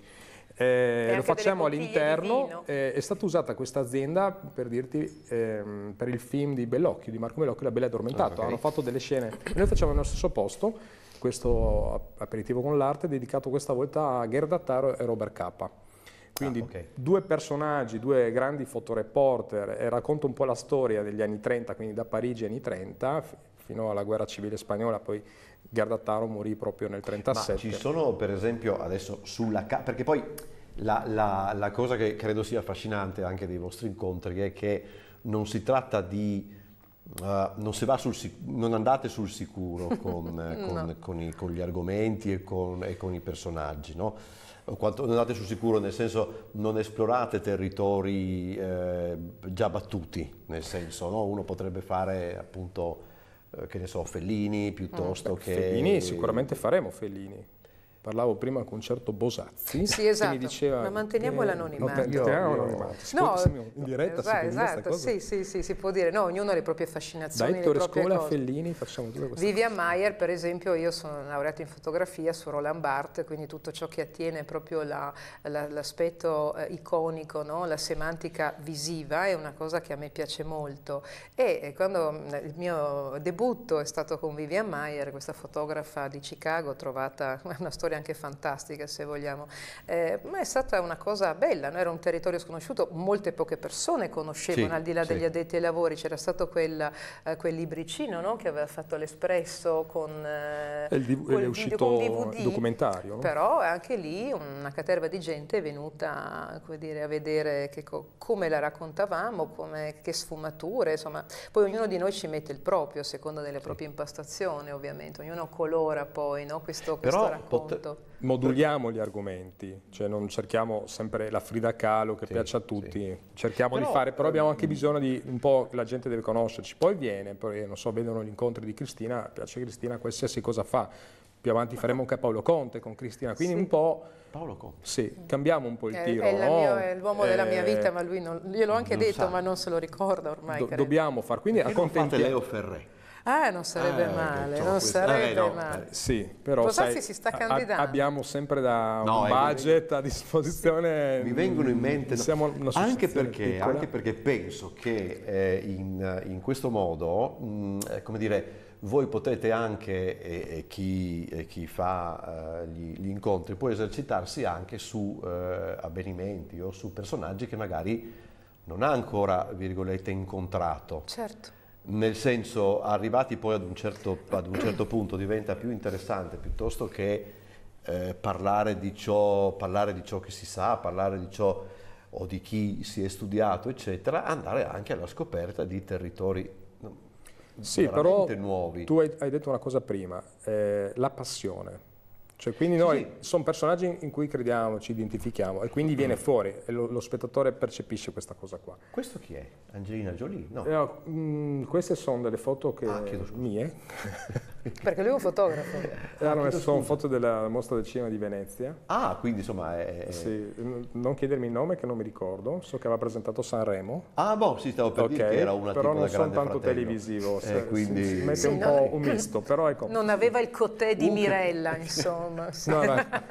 Eh, lo facciamo all'interno, eh, è stata usata questa azienda per dirti ehm, per il film di Bellocchio, di Marco Bellocchio, La Bella Addormentata, ah, okay. hanno fatto delle scene, noi facciamo nello stesso posto questo aperitivo con l'arte dedicato questa volta a Gerda Taro e Robert Capa. Quindi ah, okay. due personaggi, due grandi fotoreporter, e racconta un po' la storia degli anni 30, quindi da Parigi anni 30 fino alla guerra civile spagnola, poi Gardattaro morì proprio nel 1937. Ma ci sono per esempio adesso sulla... perché poi la, la, la, cosa che credo sia affascinante anche dei vostri incontri è che non si tratta di... Uh, non, sul, non, andate sul sicuro eh, con, no. con, i, con gli argomenti e con, e i personaggi, no? Quanto, non andate sul sicuro, nel senso non esplorate territori eh, già battuti, nel senso no? uno potrebbe fare appunto eh, che ne so, Fellini piuttosto mm, che... Fellini sicuramente faremo Fellini, parlavo prima con un certo Bosazzi sì, esatto. che mi esatto. diceva ma manteniamo eh, l'anonimato no, manteniamo no, no, in diretta esatto, si esatto. esatto. Sì, sì, sì, si può dire no, ognuno ha le proprie fascinazioni da Ettore Scola a Fellini facciamo tutte queste Vivian cose. Maier per esempio io sono laureata in fotografia su Roland Barthes quindi tutto ciò che attiene proprio l'aspetto la, la, eh, iconico no? la semantica visiva è una cosa che a me piace molto e, e quando mm, il mio debutto è stato con Vivian Maier questa fotografa di Chicago trovata una storia storia anche fantastica se vogliamo, eh, ma è stata una cosa bella, no? era un territorio sconosciuto, molte poche persone conoscevano sì, al di là degli addetti ai lavori, c'era stato quel, eh, quel libricino no? che aveva fatto l'Espresso con eh, il DVD, è uscito DVD, documentario. No? Però anche lì una caterva di gente è venuta dire, a vedere co come la raccontavamo, come, che sfumature, insomma, poi ognuno di noi ci mette il proprio secondo seconda delle proprie impastazioni ovviamente, ognuno colora poi no? questo, questo Però piaciuto. Moduliamo gli argomenti, cioè non cerchiamo sempre la Frida Kahlo che sì, piace a tutti, sì. cerchiamo però, di fare, però abbiamo ehm, anche bisogno di un po', la gente deve conoscerci, poi viene, poi eh, non so, vedono gli incontri di Cristina, piace Cristina qualsiasi cosa fa, più avanti faremo anche Paolo Conte con Cristina, quindi sì. un po'... Paolo Conte. Sì, cambiamo un po' il eh, tiro. È, no? è l'uomo eh, della mia eh, vita, ma lui non, gliel'ho anche detto, sa. ma non se lo ricorda ormai. Do, dobbiamo far, quindi accontentiamo... Leo Ferré. Ah, non sarebbe ah, male, non questo. sarebbe eh, no. male. Eh, sì, però sai, si sta candidando. A, abbiamo sempre da no, un ecco, budget a disposizione. Mi vengono in mente, no, anche, perché, anche, perché, penso che eh, in, in, questo modo, mh, come dire, voi potete anche, e, e chi, e chi, fa uh, gli, gli, incontri, può esercitarsi anche su uh, avvenimenti o su personaggi che magari non ha ancora, virgolette, incontrato. Certo nel senso arrivati poi ad un certo, ad un certo punto diventa più interessante piuttosto che eh, parlare, di ciò, parlare, di ciò, che si sa, parlare di ciò o di chi si è studiato, eccetera, andare anche alla scoperta di territori sì, però nuovi. Tu hai, hai, detto una cosa prima, eh, la passione. Cioè, quindi noi sì, sì. sono personaggi in cui crediamo, ci identifichiamo e quindi viene mm. fuori e lo, lo spettatore percepisce questa cosa qua. Questo chi è? Angelina Jolie? No. no eh, mh, mm, queste sono delle foto che ah, mie. Perché lui è un fotografo. Erano, eh, ah, sono foto della mostra del cinema di Venezia. Ah, quindi insomma è... Sì, non chiedermi il nome che non mi ricordo, so che aveva presentato Sanremo. Ah, boh, sì, stavo per okay, dire che era una però tipo non sono tanto fratello. televisivo, eh, se, quindi... si, si mette un no, po' un misto, però ecco. Non aveva il cotè di Mirella, insomma insomma. No, no.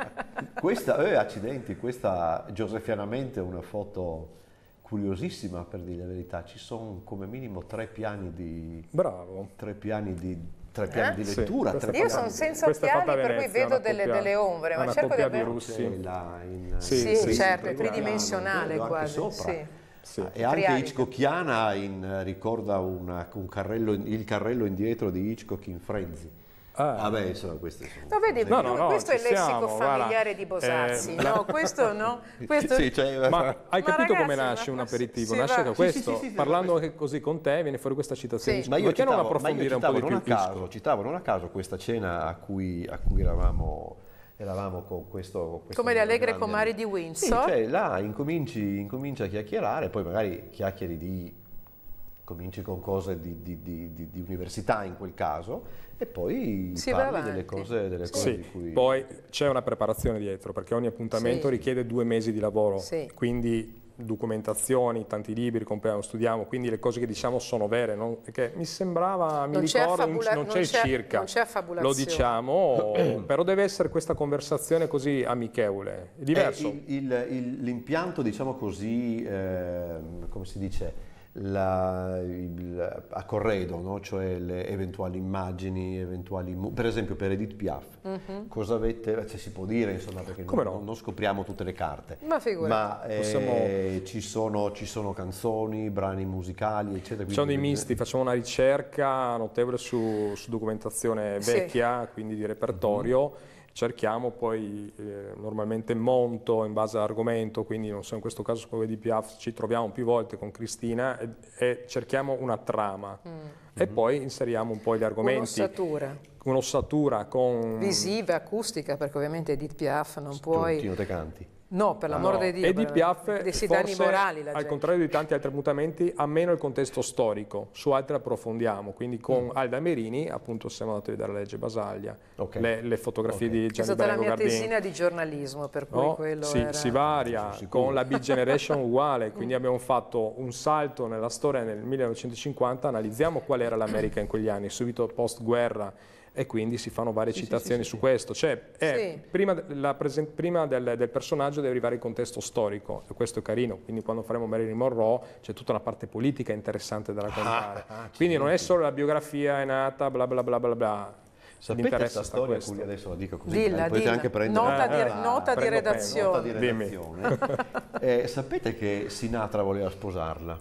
questa, eh, accidenti, questa giusefianamente è una foto curiosissima per dire la verità. Ci sono come minimo tre piani di... Bravo. Tre piani di tre piani eh? di lettura. Sì, io sono senza occhiali per cui vedo delle, coppia, delle, ombre, ma cerco di avere... russi. Là, sì, sì, sì, certo, è tridimensionale quasi. Sì. E anche Hitchcockiana in, ricorda una, un carrello, il carrello indietro di Hitchcock in Frenzy. Eh. Ah. Vabbè, insomma, queste sono... No, vedi, no, no, no, questo è il lessico siamo, familiare guarda. di eh, Bosazzi, eh, no? Questo no? Questo... Sì, cioè, ma hai capito ragazzi, come nasce un aperitivo? Sì, nasce da questo, sì, sì, parlando anche così con te viene fuori questa citazione. Ma io Perché citavo, non approfondire un po' di più a caso, Citavo non a caso questa cena a cui, a cui eravamo eravamo con questo... Con questo Come le allegre grande... comari di Windsor. Sì, cioè là incominci, incominci, a chiacchierare, poi magari chiacchieri di... cominci con cose di, di, di, di università in quel caso, e poi si parli delle cose, delle cose sì. di cui... Poi c'è una preparazione dietro, perché ogni appuntamento sì. richiede due mesi di lavoro, sì. quindi documentazioni, tanti libri, compriamo, studiamo, quindi le cose che diciamo sono vere, non, perché mi sembrava, mi non ricordo, non c'è circa, lo diciamo, però deve essere questa conversazione così amichevole, è eh, diverso. l'impianto, diciamo così, eh, come si dice, la, il, a corredo, no? cioè le eventuali immagini, eventuali mu- per esempio per Edith Piaf, mm-hmm. cosa avete, eh, cioè si può dire insomma perché non, no? non, scopriamo tutte le carte, ma, ma eh, Possiamo... ci, sono, ci, sono, canzoni, brani musicali eccetera. Ci sono dei misti, facciamo una ricerca notevole su, su documentazione vecchia, sì. quindi di repertorio. Mm-hmm cerchiamo poi eh, normalmente monto in base all'argomento, quindi non so in questo caso come di Piaf ci troviamo più volte con Cristina e, e cerchiamo una trama mm. e mm. poi inseriamo un po' gli argomenti. Un'ossatura. Un'ossatura con... Visiva, acustica, perché ovviamente Edith Piaf non Struttino puoi... Struttino te canti No, per l'amor no. di Dio. Edith Piaf, di forse, morali, al contrario di tanti altri mutamenti, ha meno il contesto storico, su altri approfondiamo. Quindi con mm. Alda Merini, appunto, siamo andati a vedere la legge Basaglia, okay. le, le, fotografie okay. di Gianni Bergo È stata la mia Gardini. tesina di giornalismo, per cui no, oh, quello sì, era... si varia, con la Big Generation uguale, quindi abbiamo fatto un salto nella storia nel 1950, analizziamo qual era l'America in quegli anni, subito post-guerra, e quindi si fanno varie sì, citazioni sì, sì, su questo. Cioè, è, prima, prima del, del, personaggio deve arrivare il contesto storico, e questo è carino, quindi quando faremo Marilyn Monroe c'è tutta una parte politica interessante da raccontare. Ah, ah, ah quindi non è solo la biografia è nata, bla bla bla bla bla, Sapete questa storia questo. adesso la dico così, dilla, potete dilla. anche prendere nota, eh, di, ah, nota, di nota di redazione. eh, sapete che Sinatra voleva sposarla?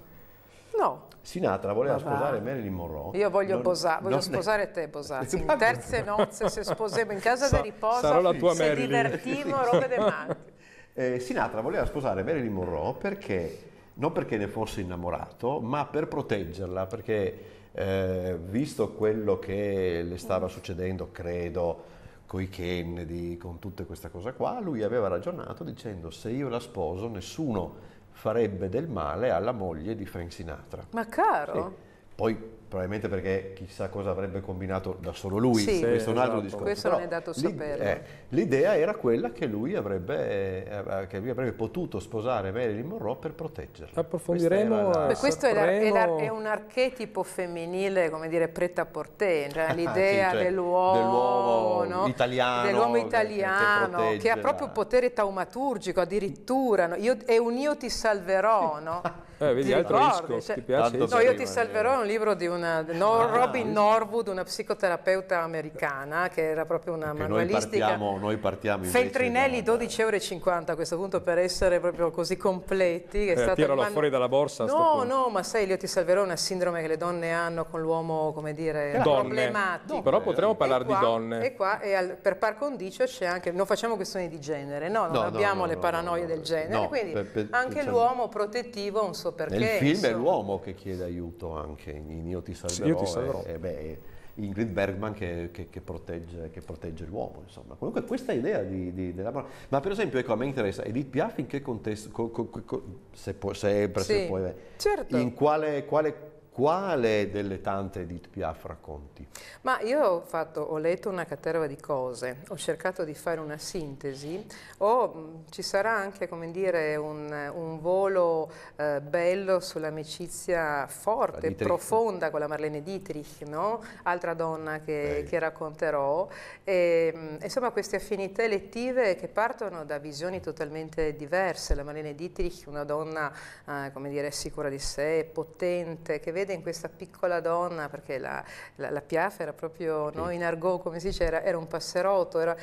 No. Sinatra voleva sposare Marilyn Monroe. Io voglio, non, Bosa, voglio sposare ne... te, Bosati. In terze nozze, se sposevo in casa di riposo, sarò la tua se Marilyn. divertivo, robe de matti. Eh, Sinatra voleva sposare Marilyn Monroe perché, non perché ne fosse innamorato, ma per proteggerla, perché eh, visto quello che le stava succedendo, credo, con i Kennedy, con tutta questa cosa qua, lui aveva ragionato dicendo se io la sposo nessuno farebbe del male alla moglie di Frank Sinatra. Ma caro! Sì. Poi probabilmente perché chissà cosa avrebbe combinato da solo lui, sì, questo è un altro esatto. discorso. Questo Però non è dato sapere. Eh, l'idea era quella che lui, avrebbe, eh, eh, che lui, avrebbe, potuto sposare Marilyn Monroe per proteggerla. Approfondiremo. La... Beh, questo è, è, un archetipo femminile, come dire, preta portè, cioè l'idea sì, cioè, dell'uomo, dell no? italiano, dell'uomo italiano che, che, ha proprio potere taumaturgico addirittura, no? io, e un io ti salverò, no? Eh, vedi, ti altro ricordi, se... ti cioè, piace? No, io ti eh. salverò un libro di una no, ah, Robin Norwood, una psicoterapeuta americana che era proprio una okay, manualistica. Noi partiamo, noi partiamo Feltrinelli 12,50 euro a questo punto per essere proprio così completi. È eh, tiralo man... fuori dalla borsa. No, no, ma sai, io ti salverò una sindrome che le donne hanno con l'uomo, come dire, donne. problematico. No, però potremmo parlare qua, di donne. E qua, e al, per par condicio c'è anche, non facciamo questioni di genere, no, non no, abbiamo no, le paranoie del genere, quindi per, per, anche cioè l'uomo protettivo ha un suo so perché. Nel film insomma... è l'uomo che chiede aiuto anche, in Io ti salverò. Io ti salverò. E, e eh, eh, beh, Ingrid Bergman che, che, che, protegge, che protegge, l'uomo, insomma. Comunque questa idea di, di, della Ma per esempio, ecco, a me interessa, Edith Piaf in che contesto, co, co, co, se può, sempre, sì. se puoi, eh, certo. in quale, quale quale delle tante Edith Piaf racconti? Ma io ho, fatto, ho letto una caterva di cose, ho cercato di fare una sintesi, o mm, ci sarà anche come dire, un, un, volo eh, bello sull'amicizia forte, profonda con la Marlene Dietrich, no? altra donna che, che racconterò. E, mm, insomma queste affinità elettive che partono da visioni totalmente diverse, la Marlene Dietrich, una donna eh, dire, sicura di sé, potente, che vede fede in questa piccola donna, perché la, la, la Piaf era proprio, no, in argot come si dice, era, era un passerotto, era,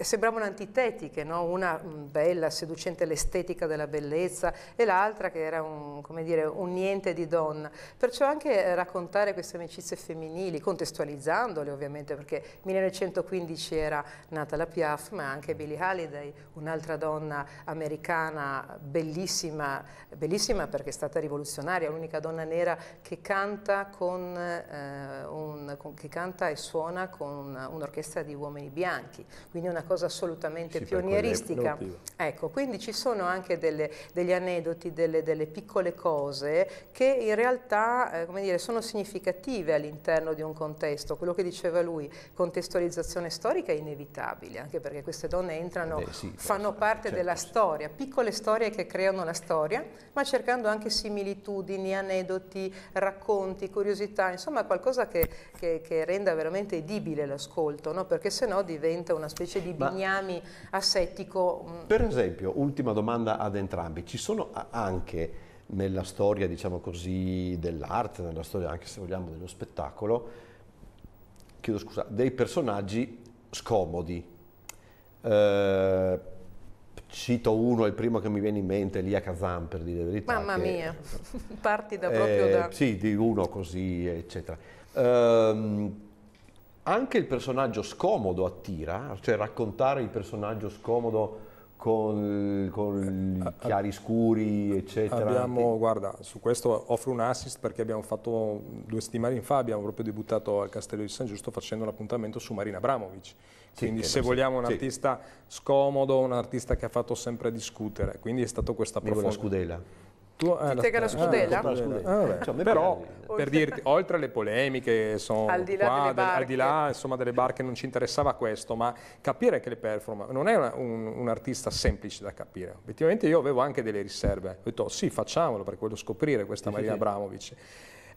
sembravano antitetiche, no? una mm, bella, seducente l'estetica della bellezza e l'altra che era un, dire, un niente di donna. Perciò anche eh, raccontare queste amicizie femminili, contestualizzandole ovviamente, perché 1915 era nata la Piaf, ma anche Billie Halliday, un'altra donna americana bellissima, bellissima perché è stata rivoluzionaria, l'unica donna nera che canta, con, eh, un, con, che canta e suona con un'orchestra di uomini bianchi, quindi è una cosa assolutamente sì, pionieristica. Ecco, quindi ci sono anche delle, degli aneddoti, delle, delle, piccole cose che in realtà eh, dire, sono significative all'interno di un contesto. Quello che diceva lui, contestualizzazione storica è inevitabile, anche perché queste donne entrano, Beh, sì, fanno parte certo. della storia, piccole storie che creano la storia, ma cercando anche similitudini, aneddoti, racconti racconti, curiosità, insomma qualcosa che, che, che renda veramente edibile l'ascolto, no? perché sennò diventa una specie di bignami Ma, asettico. Mm. Per esempio, ultima domanda ad entrambi, ci sono anche nella storia, diciamo così, dell'arte, nella storia anche se vogliamo dello spettacolo, chiedo scusa, dei personaggi scomodi. Eh, Cito uno, il primo che mi viene in mente, Elia Kazan per dire la verità. Mamma che, mia, parti da eh, proprio eh, da... Sì, di uno così, eccetera. Um, anche il personaggio scomodo attira, cioè raccontare il personaggio scomodo con, con eh, i eh, chiari scuri, eccetera. Abbiamo, guarda, su questo offro un assist perché abbiamo fatto due settimane fa, abbiamo proprio debuttato al Castello di San Giusto facendo un appuntamento su Marina Abramovic quindi se vogliamo un sì. artista scomodo, un artista che ha fatto sempre discutere, quindi è stato questa profonda. Scudela. Tu, eh, Ti che la scudella? Ah, la scudella. Ah, Cioè, però, per dirti, oltre alle polemiche, sono al di là, qua, delle, al di là insomma, delle barche non ci interessava questo, ma capire che le performance non è una, un, un, artista semplice da capire. Effettivamente io avevo anche delle riserve. Ho detto sì, facciamolo, perché voglio scoprire questa sì, Maria sì. Abramovic.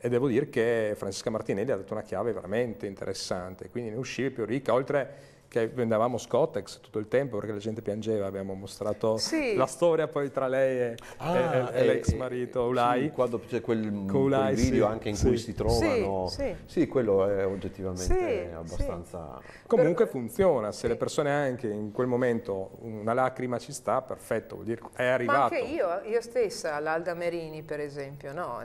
E devo dire che Francesca Martinelli ha dato una chiave veramente interessante, quindi ne uscivi più ricca, oltre che vendevamo Scotex tutto il tempo perché la gente piangeva, abbiamo mostrato sì. la storia poi tra lei e, ah, e, e l'ex marito Ulai. Sì, quando c'è quel, quel video sì. anche in cui si trovano. Sì, quello è oggettivamente abbastanza... Comunque funziona, se le persone anche in quel momento una lacrima ci sta, perfetto, vuol dire è arrivato. Ma anche io, io stessa, l'Alda Merini per esempio, no?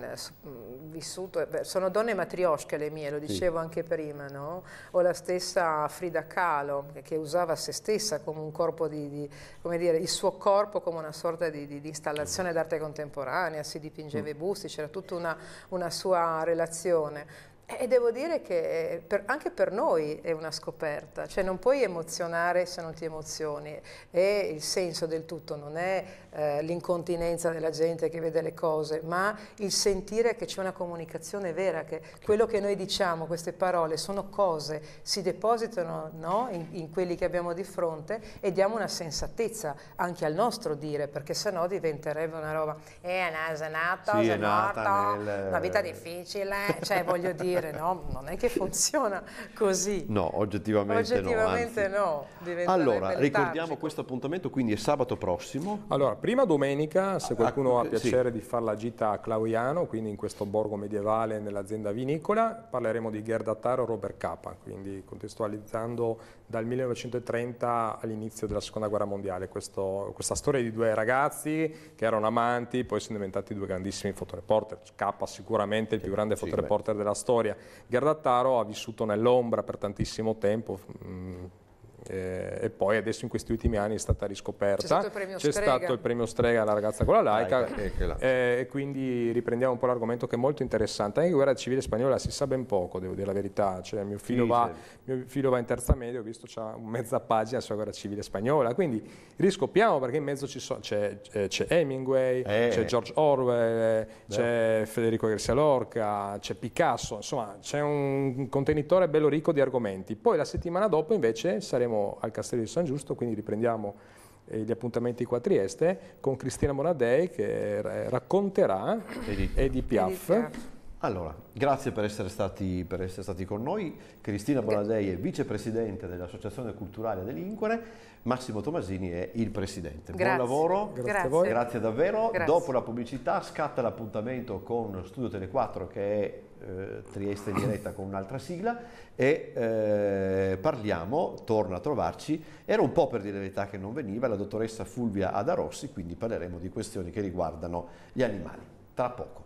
vissuto, sono donne matriosche le mie, lo dicevo anche prima, no? o la stessa Frida Kahlo, Figaro, che usava se stessa come un corpo di, di come dire, il suo corpo come una sorta di, di, di installazione certo. d'arte contemporanea, si dipingeva i mm. busti, c'era tutta una, una sua relazione. E devo dire che eh, per, anche per noi è una scoperta, cioè non puoi emozionare se non ti emozioni e il senso del tutto non è eh, l'incontinenza della gente che vede le cose, ma il sentire che c'è una comunicazione vera, che quello che noi diciamo, queste parole, sono cose, si depositano no, in, in, quelli che abbiamo di fronte e diamo una sensatezza anche al nostro dire, perché sennò diventerebbe una roba, eh, è nato, sì, è, è morto, nel... una vita difficile, cioè voglio dire, no, non è che funziona così. No, oggettivamente, oggettivamente no. no allora, ricordiamo ecco. questo appuntamento, quindi è sabato prossimo. Allora, prima domenica, se ah, qualcuno ha eh, piacere sì. di fare la gita a Clauiano, quindi in questo borgo medievale nell'azienda vinicola, parleremo di Gerda Taro e Robert Capa, quindi contestualizzando dal 1930 all'inizio della seconda guerra mondiale, questo, questa storia di due ragazzi che erano amanti, poi sono diventati due grandissimi fotoreporter, Capa sicuramente il più grande sì, fotoreporter beh. della storia, Gerda Taro ha vissuto nell'ombra per tantissimo tempo, mh, mm, eh, e poi adesso in questi ultimi anni è stata riscoperta. C'è stato il premio Strega alla ragazza con la laica, laica. Eh, e quindi riprendiamo un po' l'argomento che è molto interessante. Anche in guerra civile spagnola si sa ben poco, devo dire la verità. Cioè, mio, figlio sì, va, sì. mio, figlio va, in terza media, ho visto c'è mezza pagina sulla guerra civile spagnola, quindi riscopriamo perché in mezzo c'è, so, eh, Hemingway, eh. c'è George Orwell, eh, c'è Federico Garcia Lorca, c'è Picasso, insomma c'è un contenitore bello ricco di argomenti. Poi la settimana dopo invece saremo torniamo al Castello di San Giusto, quindi riprendiamo eh, gli appuntamenti qua a Trieste con Cristina Monadei che eh, racconterà Edith, Edith Piaf. Edith. Allora, grazie per essere, stati, per essere stati con noi. Cristina Bonadei è vicepresidente dell'Associazione Culturale Delinquere, Massimo Tomasini è il presidente. Grazie. Buon lavoro, grazie, grazie a voi. Grazie davvero. Grazie. Dopo la pubblicità scatta l'appuntamento con Studio Tele4 che è eh, Trieste in diretta con un'altra sigla e eh, parliamo, torna a trovarci, era un po' per dire la verità che non veniva, la dottoressa Fulvia Adarossi, quindi parleremo di questioni che riguardano gli animali, tra poco.